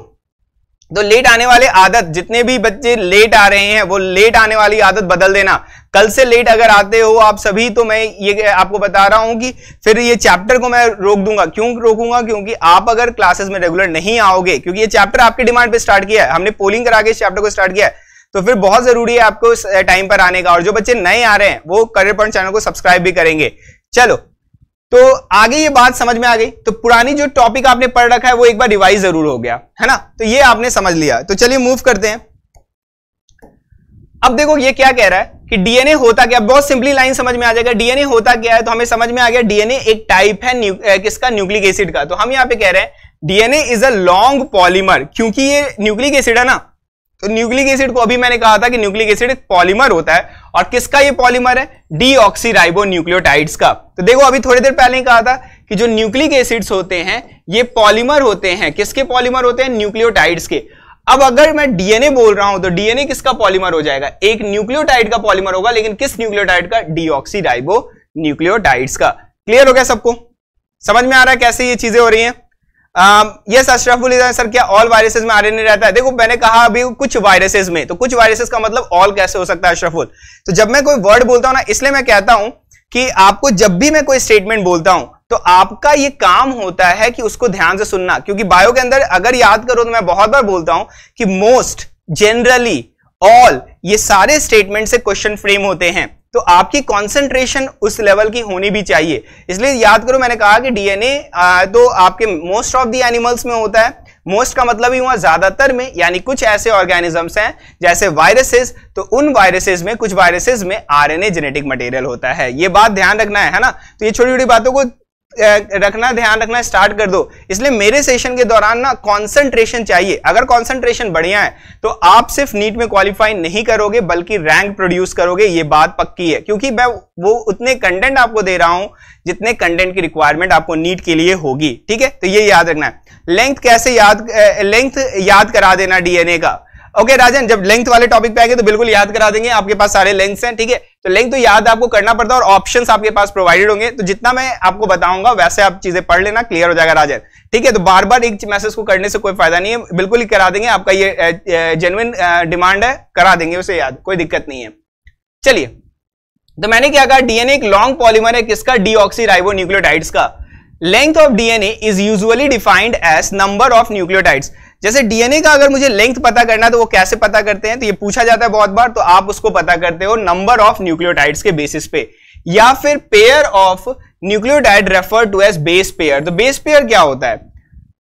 तो लेट आने वाले आदत जितने भी बच्चे लेट आ रहे हैं वो लेट आने वाली आदत बदल देना कल से लेट अगर आते हो आप सभी तो मैं ये आपको बता रहा हूं कि फिर ये चैप्टर को मैं रोक दूंगा क्यों रोकूंगा क्योंकि आप अगर क्लासेस में रेगुलर नहीं आओगे क्योंकि ये चैप्टर आपके डिमांड पे स्टार्ट किया है हमने पोलिंग करा के इस चैप्टर को स्टार्ट किया है तो फिर बहुत जरूरी है आपको टाइम पर आने का और जो बच्चे नए आ रहे हैं वो करियर पॉइंट चैनल को सब्सक्राइब भी करेंगे चलो तो आगे ये बात समझ में आ गई तो पुरानी जो टॉपिक आपने पढ़ रखा है वो एक बार रिवाइज जरूर हो गया है ना तो ये आपने समझ लिया तो चलिए मूव करते हैं अब देखो ये क्या कह रहा है कि डीएनए होता क्या बहुत सिंपली लाइन समझ में आ जाएगा डीएनए होता क्या है तो हमें समझ में आ गया डीएनए एक टाइप है न्यू, किसका न्यूक्लिक एसिड का तो हम यहां पे कह रहे हैं DNA is a long polymer क्योंकि ये न्यूक्लिक एसिड है ना तो न्यूक्लिक एसिड को अभी मैंने कहा था कि न्यूक्लिक एसिड एक पॉलीमर होता है और किसका ये पॉलीमर है डीऑक्सीराइबो न्यूक्लियोटाइड्स का तो देखो अभी थोड़ी देर पहले ही कहा था कि जो न्यूक्लिक एसिड्स होते हैं ये पॉलीमर होते हैं किसके पॉलीमर होते हैं न्यूक्लियोटाइड्स के अब अगर मैं डीएनए बोल रहा हूं तो डीएनए किसका पॉलीमर हो जाएगा एक न्यूक्लियोटाइड का पॉलीमर होगा लेकिन किस न्यूक्लियोटाइड का डीऑक्सीराइबो न्यूक्लियोटाइड्स का क्लियर हो गया सबको समझ में आ रहा है कैसे ये चीजें हो रही हैं यस अशरफुल सर क्या ऑल वायरसेस में आरएनए रहता है देखो मैंने कहा अभी कुछ वायरसेस में तो कुछ वायरसेस का मतलब ऑल कैसे हो सकता है अशरफुल तो जब मैं कोई वर्ड बोलता हूं ना इसलिए मैं कहता हूं कि आपको जब भी मैं कोई स्टेटमेंट बोलता हूं तो आपका ये काम होता है कि उसको ध्यान से सुनना क्योंकि बायो के अंदर अगर याद करो तो मैं बहुत बार बोलता हूं कि मोस्ट जनरली ऑल ये सारे स्टेटमेंट से क्वेश्चन फ्रेम होते हैं तो आपकी कंसंट्रेशन उस लेवल की होनी भी चाहिए इसलिए याद करो मैंने कहा कि डीएनए तो आपके मोस्ट ऑफ दी एनिमल्स में होता है मोस्ट का मतलब ही हुआ ज्यादातर में यानी कुछ ऐसे ऑर्गेनिजम्स हैं जैसे वायरसेस तो उन वायरसेस में कुछ वायरसेस में आरएनए जेनेटिक मटेरियल होता है ये बात ध्यान रखना है है ना तो ये छोटी छोटी बातों को रखना ध्यान रखना स्टार्ट कर दो इसलिए मेरे सेशन के दौरान ना कंसंट्रेशन चाहिए अगर कंसंट्रेशन बढ़िया है तो आप सिर्फ नीट में क्वालिफाई नहीं करोगे बल्कि रैंक प्रोड्यूस करोगे ये बात पक्की है क्योंकि मैं वो उतने कंटेंट आपको दे रहा हूं जितने कंटेंट की रिक्वायरमेंट आपको नीट के लिए होगी ठीक है तो ये याद रखना है लेंथ कैसे याद लेंथ याद करा देना डीएनए का ओके okay, राजन जब लेंथ वाले टॉपिक पे आएंगे तो बिल्कुल याद करा देंगे आपके पास सारे लेंथ्स हैं ठीक है तो लिंक तो याद आपको करना पड़ता है और ऑप्शन आपके पास प्रोवाइडेड होंगे तो जितना मैं आपको बताऊंगा वैसे आप चीजें पढ़ लेना क्लियर हो जाएगा राजन ठीक है तो बार बार एक मैसेज को करने से कोई फायदा नहीं है बिल्कुल ही करा देंगे आपका ये जेनुअन डिमांड है करा देंगे उसे याद कोई दिक्कत नहीं है चलिए तो मैंने क्या कहा डीएनए एक लॉन्ग पॉलीमर है किसका डीऑक्सीराइबो न्यूक्लियोटाइड्स का length of DNA is usually defined as number of nucleotides जैसे डीएनए का अगर मुझे लेंथ पता करना है तो वो कैसे पता करते हैं तो ये पूछा जाता है बहुत बार तो आप उसको पता करते हो नंबर ऑफ न्यूक्लियोटाइड्स के बेसिस पे या फिर pair of nucleotide refer to as base pair तो बेस पेयर क्या होता है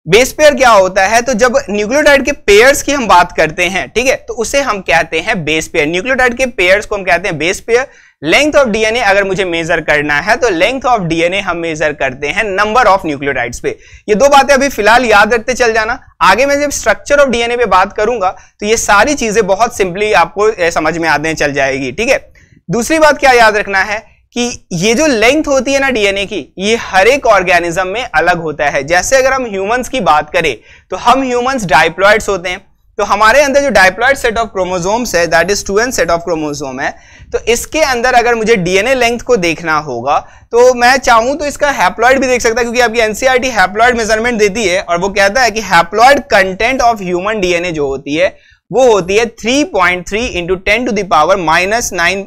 बेस पेयर क्या होता है तो जब न्यूक्लियोटाइड के पेयर्स की हम बात करते हैं ठीक है तो उसे हम कहते हैं बेस पेयर न्यूक्लियोटाइड के पेयर्स को हम कहते हैं base pair length of DNA अगर मुझे मेजर करना है तो लेंथ ऑफ डीएनए हम मेजर करते हैं नंबर ऑफ न्यूक्लियोटाइड्स पे ये दो बातें अभी फिलहाल याद रखते चल जाना आगे मैं जब स्ट्रक्चर ऑफ डीएनए पे बात करूंगा तो ये सारी चीजें बहुत सिंपली आपको समझ में आने चल जाएगी ठीक है दूसरी बात क्या याद रखना है कि ये जो लेंथ होती है ना डीएनए की ये हर एक ऑर्गेनिज्म में अलग होता है जैसे अगर हम ह्यूमंस की बात करें तो हम ह्यूमंस डाइप्लॉइड्स होते हैं तो हमारे अंदर जो डाइप्लॉइड सेट ऑफ क्रोमोजोम्स है that is two set of chromosome है तो इसके अंदर अगर मुझे डीएनए लेंथ को देखना होगा तो मैं चाहूं तो इसका हैप्लॉइड भी देख सकता है क्योंकि आपकी एनसीआरटी हैप्लॉइड मेजरमेंट देती है और वो कहता है कि haploid content of human DNA जो होती है वो होती है 3.3 point three into ten to power minus nine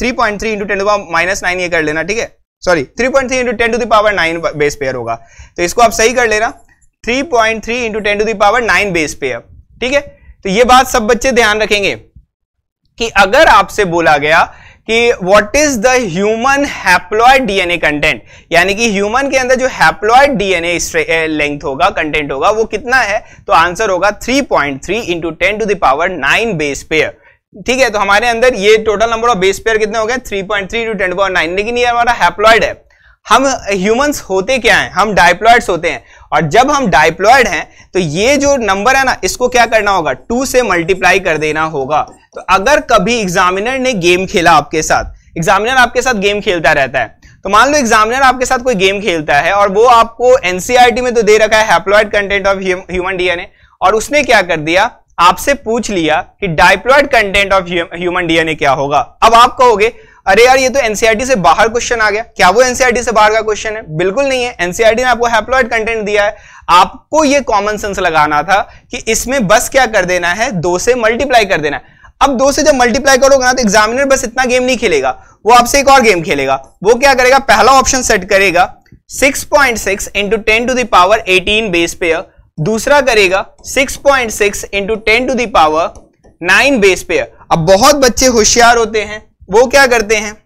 three point three into ten to power minus nine ये कर लेना ठीक है sorry 3.3 point three into ten to the power nine base pair होगा तो इसको आप सही कर लेना 3.3 point three into ten to the power nine base pair ठीक है तो ये बात सब बच्चे ध्यान रखेंगे कि अगर आपसे बोला गया कि what is the human haploid DNA content यानी कि ह्यूमन के अंदर जो हैप्लॉयड डीएनए लेंथ होगा कंटेंट होगा वो कितना है तो आंसर होगा 3.3 point three into ten to the power nine base pair ठीक है तो हमारे अंदर ये total number of base pair कितने हो गए 3.3 point three two ten power nine लेकिन ये हमारा हैप्लॉयड है हम ह्यूमंस होते क्या हैं हम डायप्लॉयड्स होते हैं और जब हम डाइप्लॉयड हैं तो ये जो नंबर है ना इसको क्या करना होगा टू से मल्टीप्लाई कर देना होगा तो अगर कभी एग्जामिनर ने गेम खेला आपके साथ एग्जामिनर आपके साथ गेम खेलता रहता है तो मान लो एग्जामिनर आपके साथ कोई गेम खेलता है और वो आपको एनसीआरटी e में तो दे रखा है haploid content of human DNA और उसने क्या कर दिया आपसे पूछ लिया कि diploid content of human DNA क्या होगा अब आप कहोगे अरे यार ये तो एनसीईआरटी e से बाहर क्वेश्चन आ गया क्या वो एनसीईआरटी e से बाहर का क्वेश्चन है बिल्कुल नहीं है एनसीईआरटी e ने आपको हैप्लॉइड कंटेंट दिया है आपको ये कॉमन सेंस लगाना था कि इसमें बस क्या कर देना है दो से मल्टीप्लाई कर देना है अब दो से जब मल्टीप्लाई करोगे ना तो एग्जामिनर बस इतना गेम नहीं खेलेगा वो आपसे एक और गेम खेलेगा वो क्या करेगा पहला ऑप्शन सेट करेगा 6.6 point six into ten to power eighteen base pair दूसरा करेगा 6.6 point six into ten to the power nine base pair अब बहुत बच्चे होशियार होते हैं वो क्या करते हैं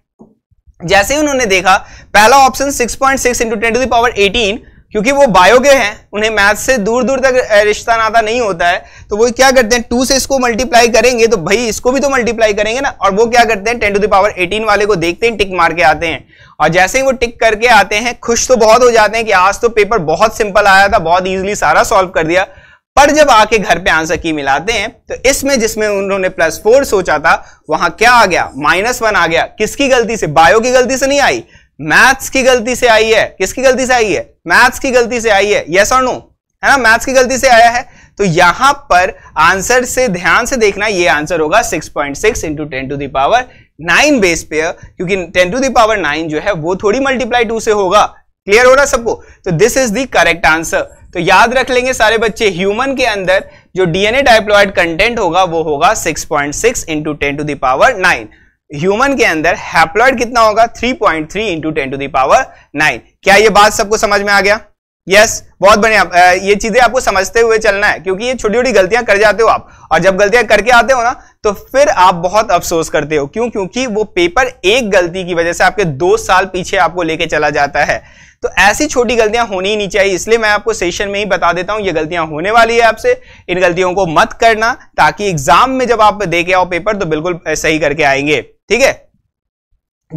जैसे ही उन्होंने देखा पहला option 6.6 point six into ten to power eighteen क्योंकि वो बायो के हैं उन्हें मैथ से दूर दूर तक रिश्ता नाता नहीं होता है तो वो क्या करते हैं टू से इसको मल्टीप्लाई करेंगे तो भाई इसको भी तो मल्टीप्लाई करेंगे ना और वो क्या करते हैं टेन टू दावर एटीन वाले को देखते हैं टिक मार के आते हैं और जैसे ही वो टिक करके आते हैं खुश तो बहुत हो जाते हैं कि आज तो पेपर बहुत सिंपल आया था बहुत ईजिली सारा सॉल्व कर दिया पर जब आके घर पे आंसर की मिलाते हैं तो इसमें जिसमें उन्होंने प्लस फोर सोचा था वहां क्या आ गया माइनस वन आ गया किसकी गलती से बायो की गलती से नहीं आई मैथ्स की गलती से आई है किसकी गलती से आई है मैथ्स की गलती से आई है यस और नो है ना मैथ्स की गलती से आया है तो यहां पर आंसर से ध्यान से देखना यह आंसर होगा six point six into ten to the power nine base pair क्योंकि टेन टू दावर नाइन जो है वो थोड़ी मल्टीप्लाई टू से होगा क्लियर हो रहा सबको तो this is the correct answer तो याद रख लेंगे सारे बच्चे ह्यूमन के अंदर जो डीएनए डायप्लॉइड कंटेंट होगा वो होगा 6.6 point six into ten to the power nine human के अंदर हैप्लॉइड कितना होगा 3.3 point three into ten to the power nine क्या ये बात सबको समझ में आ गया यस yes, बहुत बढ़िया ये चीजें आपको समझते हुए चलना है क्योंकि ये छोटी छोटी गलतियां कर जाते हो आप और जब गलतियां करके आते हो ना तो फिर आप बहुत अफसोस करते हो क्यों क्योंकि वो पेपर एक गलती की वजह से आपके दो साल पीछे आपको लेके चला जाता है तो ऐसी छोटी गलतियां होनी ही नहीं चाहिए इसलिए मैं आपको सेशन में ही बता देता हूं ये गलतियां होने वाली है आपसे इन गलतियों को मत करना ताकि एग्जाम में जब आप दे के आओ पेपर तो बिल्कुल सही करके आएंगे ठीक है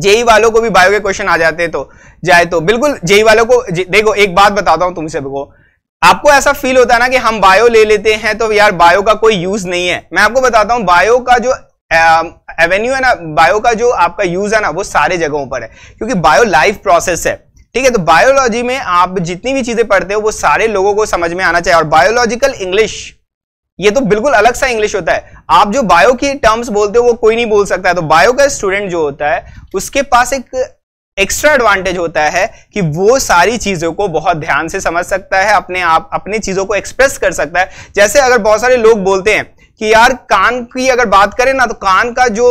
जेई वालों को भी बायो के क्वेश्चन आ जाते तो जाए तो बिल्कुल जेई वालों को देखो एक बात बताता हूँ तुम सबको आपको ऐसा फील होता है ना कि हम बायो ले लेते हैं तो यार बायो का कोई यूज नहीं है मैं आपको बताता हूँ बायो का जो एवेन्यू है ना बायो का जो आपका यूज है ना वो सारे जगहों पर है क्योंकि बायो लाइफ प्रोसेस है ठीक है तो बायोलॉजी में आप जितनी भी चीजें पढ़ते हो वो सारे लोगों को समझ में आना चाहिए और बायोलॉजिकल इंग्लिश ये तो बिल्कुल अलग सा इंग्लिश होता है आप जो बायो की टर्म्स बोलते हो वो कोई नहीं बोल सकता है तो बायो का स्टूडेंट जो होता है उसके पास एक एक्स्ट्रा एडवांटेज होता है कि वो सारी चीजों को बहुत ध्यान से समझ सकता है अपने आप अपनी चीजों को एक्सप्रेस कर सकता है जैसे अगर बहुत सारे लोग बोलते हैं कि यार कान की अगर बात करें ना तो कान का जो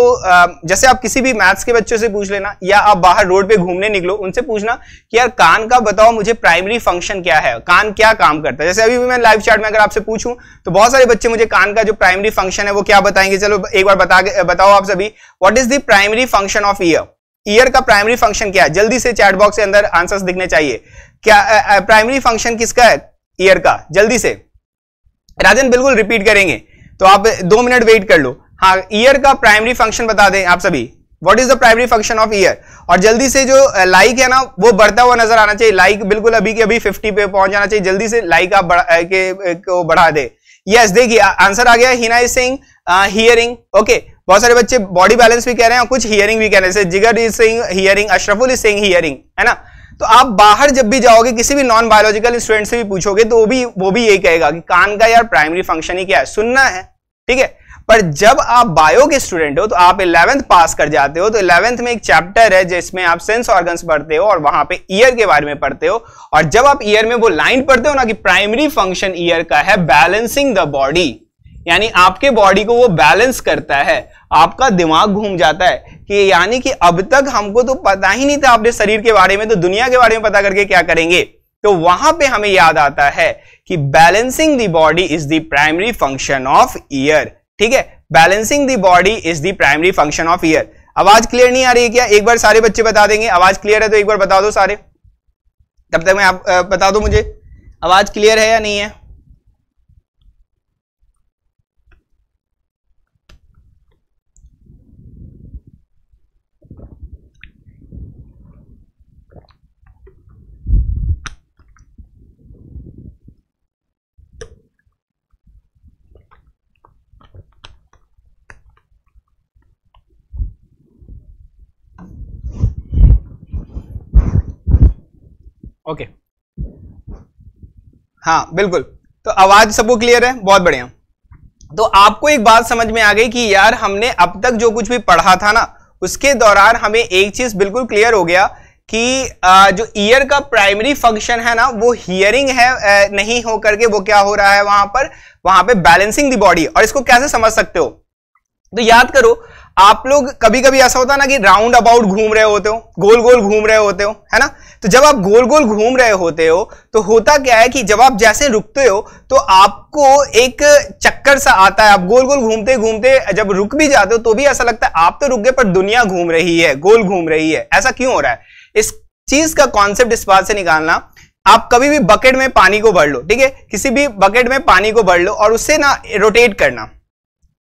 जैसे आप किसी भी मैथ्स के बच्चों से पूछ लेना या आप बाहर रोड पे घूमने निकलो उनसे पूछना कि यार कान का बताओ मुझे प्राइमरी फंक्शन क्या है कान क्या काम करता है जैसे अभी भी मैं लाइव चार्ट में अगर आपसे पूछूं तो बहुत सारे बच्चे मुझे कान का जो प्राइमरी फंक्शन है वो क्या बताएंगे चलो एक बार बता बताओ आप सभी what is the primary function of ear ear का प्राइमरी फंक्शन क्या है जल्दी से चैट बॉक्स के अंदर आंसर दिखने चाहिए क्या प्राइमरी फंक्शन किसका है ईयर का जल्दी से राजन बिल्कुल रिपीट करेंगे तो आप दो मिनट वेट कर लो हाँ ईयर का प्राइमरी फंक्शन बता दें आप सभी what is the primary function of ear और जल्दी से जो लाइक है ना वो बढ़ता हुआ नजर आना चाहिए लाइक बिल्कुल अभी के अभी 50 पे पहुंच जाना चाहिए जल्दी से लाइक आप बढ़ा, के को बढ़ा दे यस yes, देखिए आंसर आ गया हिना सिंह हियरिंग ओके बहुत सारे बच्चे बॉडी बैलेंस भी कह रहे हैं और कुछ हियरिंग भी कह रहे हैं Jigar is Singh hearing Ashraful is Singh hearing है ना तो आप बाहर जब भी जाओगे किसी भी नॉन बायोलॉजिकल स्टूडेंट से भी पूछोगे तो वो भी वो भी यही कहेगा कि कान का यार प्राइमरी फंक्शन ही क्या है सुनना है ठीक है पर जब आप बायो के स्टूडेंट हो तो आप इलेवेंथ पास कर जाते हो तो इलेवेंथ में एक चैप्टर है जिसमें आप सेंस ऑर्गन्स पढ़ते हो और वहां पे ईयर के बारे में पढ़ते हो और जब आप ईयर में वो लाइन पढ़ते हो ना कि प्राइमरी फंक्शन ईयर का है बैलेंसिंग द बॉडी यानी आपके बॉडी को वो बैलेंस करता है आपका दिमाग घूम जाता है कि यानी कि अब तक हमको तो पता ही नहीं था अपने शरीर के बारे में तो दुनिया के बारे में पता करके क्या करेंगे तो वहां पे हमें याद आता है कि balancing the body is the primary function of ear ठीक है balancing the body is the primary function of ear आवाज क्लियर नहीं आ रही है क्या एक बार सारे बच्चे बता देंगे आवाज क्लियर है तो एक बार बता दो सारे तब तक मैं आप बता दो मुझे आवाज क्लियर है या नहीं है ओके हाँ बिल्कुल तो आवाज सबको क्लियर है बहुत बढ़िया तो आपको एक बात समझ में आ गई कि यार हमने अब तक जो कुछ भी पढ़ा था ना उसके दौरान हमें एक चीज बिल्कुल क्लियर हो गया कि जो ईयर का प्राइमरी फंक्शन है ना वो हियरिंग है नहीं हो करके वो क्या हो रहा है वहां पर वहां पे बैलेंसिंग दी बॉडी और इसको कैसे समझ सकते हो तो याद करो आप लोग कभी कभी ऐसा होता है ना कि राउंड अबाउट घूम रहे होते हो गोल गोल घूम रहे होते हो है ना तो जब आप गोल गोल घूम रहे होते हो तो होता क्या है कि जब आप जैसे रुकते हो तो आपको एक चक्कर सा आता है आप गोल गोल घूमते घूमते जब रुक भी जाते हो तो भी ऐसा लगता है आप तो रुक गए पर दुनिया घूम रही है गोल घूम रही है ऐसा क्यों हो रहा है इस चीज का कॉन्सेप्ट इस बात से निकालना आप कभी भी बकेट में पानी को भर लो ठीक है किसी भी बकेट में पानी को भर लो और उससे ना रोटेट करना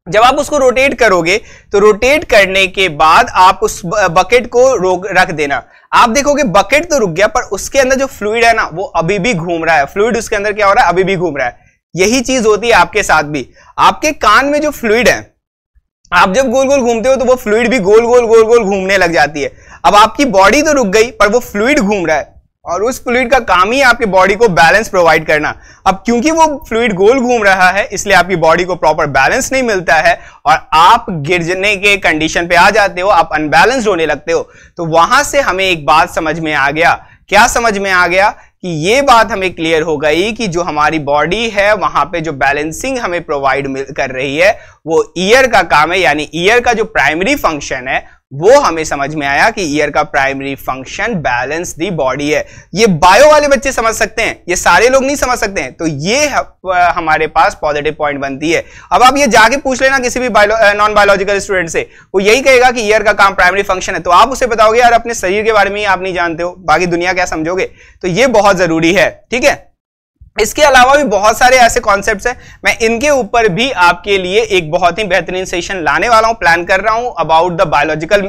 जब आप उसको रोटेट करोगे तो रोटेट करने के बाद आप उस बकेट को रख देना आप देखोगे बकेट तो रुक गया पर उसके अंदर जो फ्लूड है ना वो अभी भी घूम रहा है फ्लूड उसके अंदर क्या हो रहा है अभी भी घूम रहा है यही चीज होती है आपके साथ भी आपके कान में जो फ्लूड है आप जब गोल गोल घूमते हो तो वो फ्लूड भी गोल गोल गोल गोल घूमने लग जाती है अब आपकी बॉडी तो रुक गई पर वो फ्लूड घूम रहा है और उस फ्लूड का काम ही आपकी बॉडी को बैलेंस प्रोवाइड करना अब क्योंकि वो फ्लूड गोल घूम रहा है इसलिए आपकी बॉडी को प्रॉपर बैलेंस नहीं मिलता है और आप गिरने के कंडीशन पे आ जाते हो आप अनबैलेंस होने लगते हो तो वहां से हमें एक बात समझ में आ गया क्या समझ में आ गया कि ये बात हमें क्लियर हो गई कि जो हमारी बॉडी है वहां पे जो बैलेंसिंग हमें प्रोवाइड कर रही है वो ईयर का काम है यानी ईयर का जो प्राइमरी फंक्शन है वो हमें समझ में आया कि ईयर का primary function balance the body है ये बायो वाले बच्चे समझ सकते हैं ये सारे लोग नहीं समझ सकते हैं तो ये हमारे पास पॉजिटिव पॉइंट बनती है अब आप ये जाके पूछ लेना किसी भी नॉन बायोलॉजिकल स्टूडेंट से वो यही कहेगा कि ईयर का काम प्राइमरी फंक्शन है तो आप उसे बताओगे यार अपने शरीर के बारे में आप नहीं जानते हो बाकी दुनिया क्या समझोगे तो ये बहुत जरूरी है ठीक है इसके अलावा भी बहुत सारे ऐसे कॉन्सेप्ट्स हैं मैं इनके ऊपर भी आपके लिए एक बहुत ही बेहतरीन सेशन लाने वाला हूं प्लान कर रहा हूं अबाउट द बायोलॉजिकल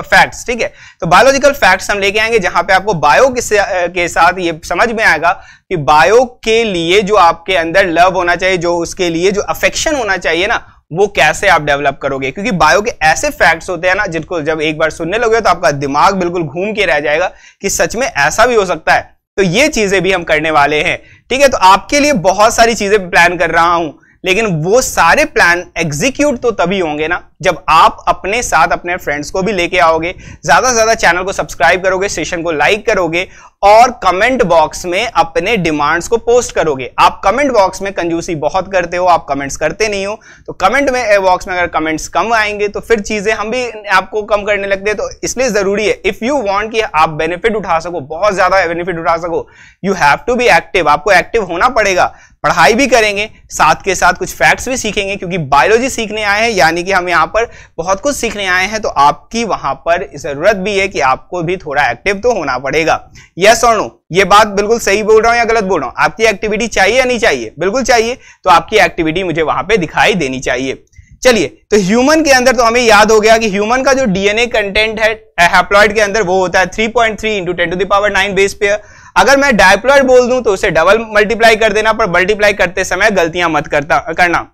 फैक्ट्स ठीक है तो बायोलॉजिकल फैक्ट्स हम लेके आएंगे जहां पे आपको बायो के, uh, के साथ ये समझ में आएगा कि बायो के लिए जो आपके अंदर लव होना चाहिए जो उसके लिए जो अफेक्शन होना चाहिए ना वो कैसे आप डेवलप करोगे क्योंकि बायो के ऐसे फैक्ट्स होते हैं ना जिनको जब एक बार सुनने लगे तो आपका दिमाग बिल्कुल घूम के रह जाएगा कि सच में ऐसा भी हो सकता है तो ये चीजें भी हम करने वाले हैं ठीक है तो आपके लिए बहुत सारी चीजें प्लान कर रहा हूं लेकिन वो सारे प्लान एग्जीक्यूट तो तभी होंगे ना जब आप अपने साथ अपने फ्रेंड्स को भी लेके आओगे ज्यादा से ज्यादा चैनल को सब्सक्राइब करोगे सेशन को लाइक करोगे और कमेंट बॉक्स में अपने डिमांड्स को पोस्ट करोगे आप कमेंट बॉक्स में कंजूसी बहुत करते हो आप कमेंट्स करते नहीं हो तो कमेंट में बॉक्स में अगर कमेंट्स कम आएंगे तो फिर चीजें हम भी आपको कम करने लगते हैं तो इसलिए जरूरी है इफ यू वॉन्ट कि आप बेनिफिट उठा सको बहुत ज्यादा बेनिफिट उठा सको you have to be active आपको एक्टिव होना पड़ेगा पढ़ाई भी करेंगे साथ के साथ कुछ फैक्ट्स भी सीखेंगे क्योंकि बायोलॉजी सीखने आए हैं यानी कि हम यहाँ पर बहुत कुछ सीखने आए हैं तो आपकी वहां पर जरूरत भी है कि आपको भी थोड़ा एक्टिव तो होना पड़ेगा यस और नो ये बात बिल्कुल सही बोल रहा हूँ या गलत बोल रहा हूं आपकी एक्टिविटी चाहिए या नहीं चाहिए बिल्कुल चाहिए तो आपकी एक्टिविटी मुझे वहां पर दिखाई देनी चाहिए चलिए तो ह्यूमन के अंदर तो हमें याद हो गया कि ह्यूमन का जो डीएनए कंटेंट है हैप्लॉइड के अंदर वो होता है three point three into ten to the power nine base pair अगर मैं डायप्लॉयड बोल दूं तो उसे डबल मल्टीप्लाई कर देना पर मल्टीप्लाई करते समय गलतियां मत करता करना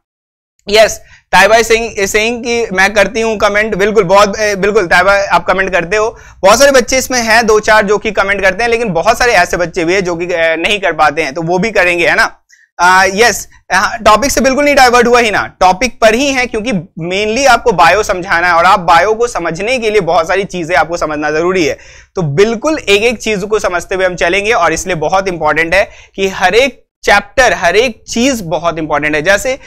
यस ताइबाई सिंह सिंह की मैं करती हूँ कमेंट बिल्कुल बहुत बिल्कुल ताइबा आप कमेंट करते हो बहुत सारे बच्चे इसमें हैं दो चार जो कि कमेंट करते हैं लेकिन बहुत सारे ऐसे बच्चे भी हैं जो कि नहीं कर पाते हैं तो वो भी करेंगे है ना यस टॉपिक से बिल्कुल नहीं डाइवर्ट हुआ ही ना टॉपिक पर ही है क्योंकि मेनली आपको बायो समझाना है और आप बायो को समझने के लिए बहुत सारी चीजें आपको समझना जरूरी है तो बिल्कुल एक एक चीज को समझते हुए हम चलेंगे और इसलिए बहुत इंपॉर्टेंट है कि हर एक चैप्टर हर एक चीज बहुत इंपॉर्टेंट है जैसे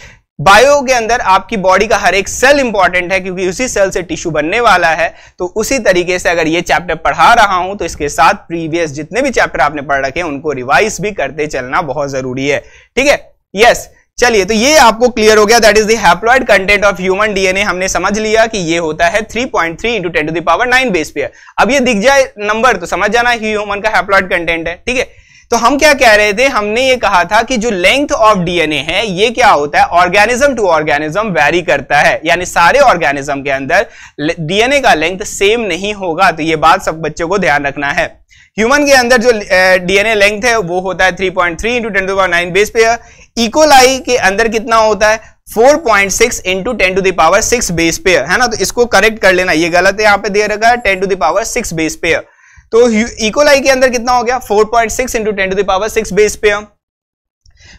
बायो के अंदर आपकी बॉडी का हर एक सेल इंपॉर्टेंट है क्योंकि उसी सेल से टिश्यू बनने वाला है तो उसी तरीके से अगर ये चैप्टर पढ़ा रहा हूं तो इसके साथ प्रीवियस जितने भी चैप्टर आपने पढ़ रखे हैं उनको रिवाइज भी करते चलना बहुत जरूरी है ठीक है यस चलिए तो ये आपको क्लियर हो गया that is diploid content of human DNA हमने समझ लिया कि ये होता है 3.3 point three into ten to the power nine base pair अब ये दिख जाए नंबर तो समझ जाना ह्यूमन का हैप्लॉइड कंटेंट है ठीक है तो हम क्या कह रहे थे हमने ये कहा था कि जो लेंथ ऑफ डीएनए है ये क्या होता है ऑर्गेनिज्म टू ऑर्गेनिज्म वेरी करता है यानी सारे ऑर्गेनिज्म के अंदर डीएनए का लेंथ सेम नहीं होगा तो ये बात सब बच्चों को ध्यान रखना है ह्यूमन के अंदर जो डीएनए लेंथ है वो होता है 3.3 point three into ten to power nine base pair E coli के अंदर कितना होता है 4.6 point six into ten to the power six base pair है ना तो इसको करेक्ट कर लेना ये गलत है यहाँ पे दे रखा है ten to the power six base pair तो इकोलाई के अंदर कितना हो गया 4.6 point six into ten to the power six base pair हम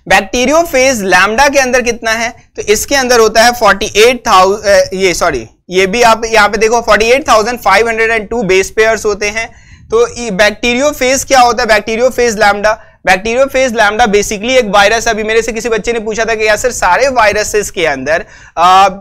बैक्टीरियो फेज लैमडा के अंदर कितना है तो इसके अंदर होता है 48,000 ये सॉरी ये भी आप यहां पे देखो 48,502 बेस पेयर्स होते हैं तो बैक्टीरियो फेज क्या होता है bacteriophage lambda bacteriophage lambda basically एक वायरस अभी मेरे से किसी बच्चे ने पूछा था कि यार सर सारे वायरसेस के अंदर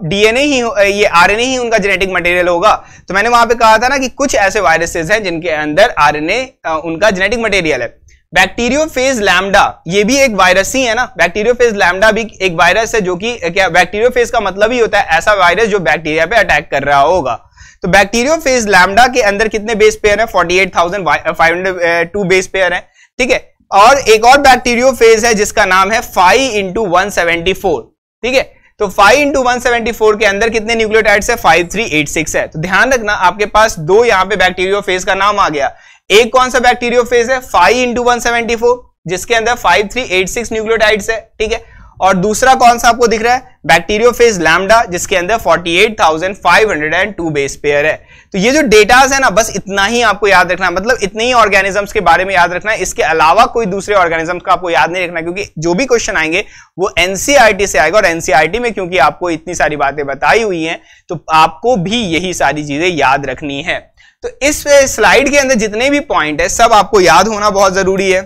डीएनए ही ये आरएनए ही उनका जेनेटिक मटेरियल होगा तो मैंने वहां पे कहा था ना कि कुछ ऐसे वायरसेस हैं जिनके अंदर आरएनए उनका जेनेटिक मटेरियल है बैक्टीरियोफेज लैमडा ये भी एक वायरस ही है ना बैक्टीरियोफेज लैमडा भी एक वायरस है जो कि क्या बैक्टीरियोफेज का मतलब ही होता है ऐसा वायरस जो बैक्टीरिया पे अटैक कर रहा होगा तो बैक्टीरियोफेज लैमडा के अंदर कितने बेस पेयर है forty eight thousand five two base pair है ठीक है और एक और बैक्टीरियो फेज है जिसका नाम है five into one seventy four ठीक है तो five into one seventy four के अंदर कितने न्यूक्लियोटाइड्स है फाइव थ्री एट सिक्स है तो ध्यान रखना आपके पास दो पर पे फेज का नाम आ गया एक कौन सा बैक्टीरियो फेज है five into one seventy four जिसके अंदर five three eight six nucleotides है ठीक है और दूसरा कौन सा आपको दिख रहा है बैक्टीरियोफेज लैमडा जिसके अंदर 48,502 बेस पेयर है तो ये जो डेटाज है ना बस इतना ही आपको याद रखना मतलब इतने ही ऑर्गेनिजम्स के बारे में याद रखना है इसके अलावा कोई दूसरे ऑर्गेनिजम्स का आपको याद नहीं रखना क्योंकि जो भी क्वेश्चन आएंगे वो एनसीआरटी e से आएगा और एनसीआरटी e में क्योंकि आपको इतनी सारी बातें बताई हुई है तो आपको भी यही सारी चीजें याद रखनी है तो इस स्लाइड के अंदर जितने भी पॉइंट है सब आपको याद होना बहुत जरूरी है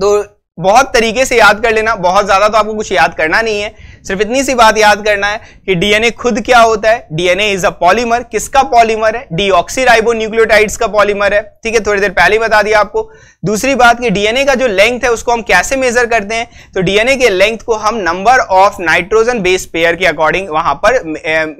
तो बहुत तरीके से याद कर लेना बहुत ज्यादा तो आपको कुछ याद करना नहीं है सिर्फ इतनी सी बात याद करना है कि डीएनए खुद क्या होता है डीएनए इज अ पॉलीमर किसका पॉलीमर है डीऑक्सीराइबो न्यूक्लियोटाइड्स का पॉलीमर है ठीक है थोड़ी देर पहले ही बता दिया आपको दूसरी बात कि डीएनए का जो लेंथ है उसको हम कैसे मेजर करते हैं तो डीएनए के लेंथ को हम number of nitrogen base pair के अकॉर्डिंग वहां पर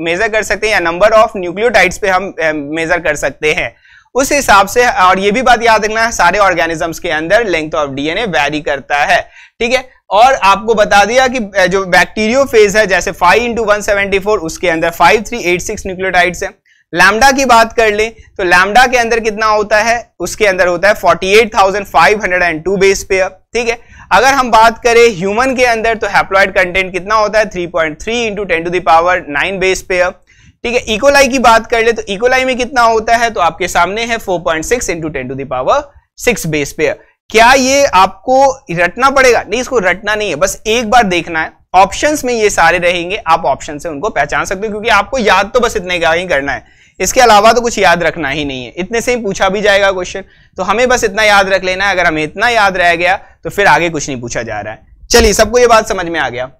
मेजर कर सकते हैं या नंबर ऑफ न्यूक्लियोटाइड्स पे हम मेजर कर सकते हैं उस हिसाब से और ये भी बात याद रखना है सारे ऑर्गेनिजम्स के अंदर लेंथ ऑफ डीएनए वेरी करता है ठीक है और आपको बता दिया कि जो बैक्टीरियो फेज है जैसे five into one seventy four उसके अंदर five three eight six nucleotides है लैमडा की बात कर ले तो लैमडा के अंदर कितना होता है उसके अंदर होता है 48,502 बेस पे अब ठीक है अगर हम बात करें ह्यूमन के अंदर तो हैप्लॉइड कंटेंट कितना होता है 3.3 point three into ten to the power nine base pair अब ठीक है इकोलाई की बात कर ले तो इकोलाई में कितना होता है तो आपके सामने है 4.6 point six into ten to the power six base pair क्या ये आपको रटना पड़ेगा नहीं इसको रटना नहीं है बस एक बार देखना है ऑप्शंस में ये सारे रहेंगे आप ऑप्शन से उनको पहचान सकते हो क्योंकि आपको याद तो बस इतने का ही करना है इसके अलावा तो कुछ याद रखना ही नहीं है इतने से ही पूछा भी जाएगा क्वेश्चन तो हमें बस इतना याद रख लेना है अगर हमें इतना याद रह गया तो फिर आगे कुछ नहीं पूछा जा रहा है चलिए सबको ये बात समझ में आ गया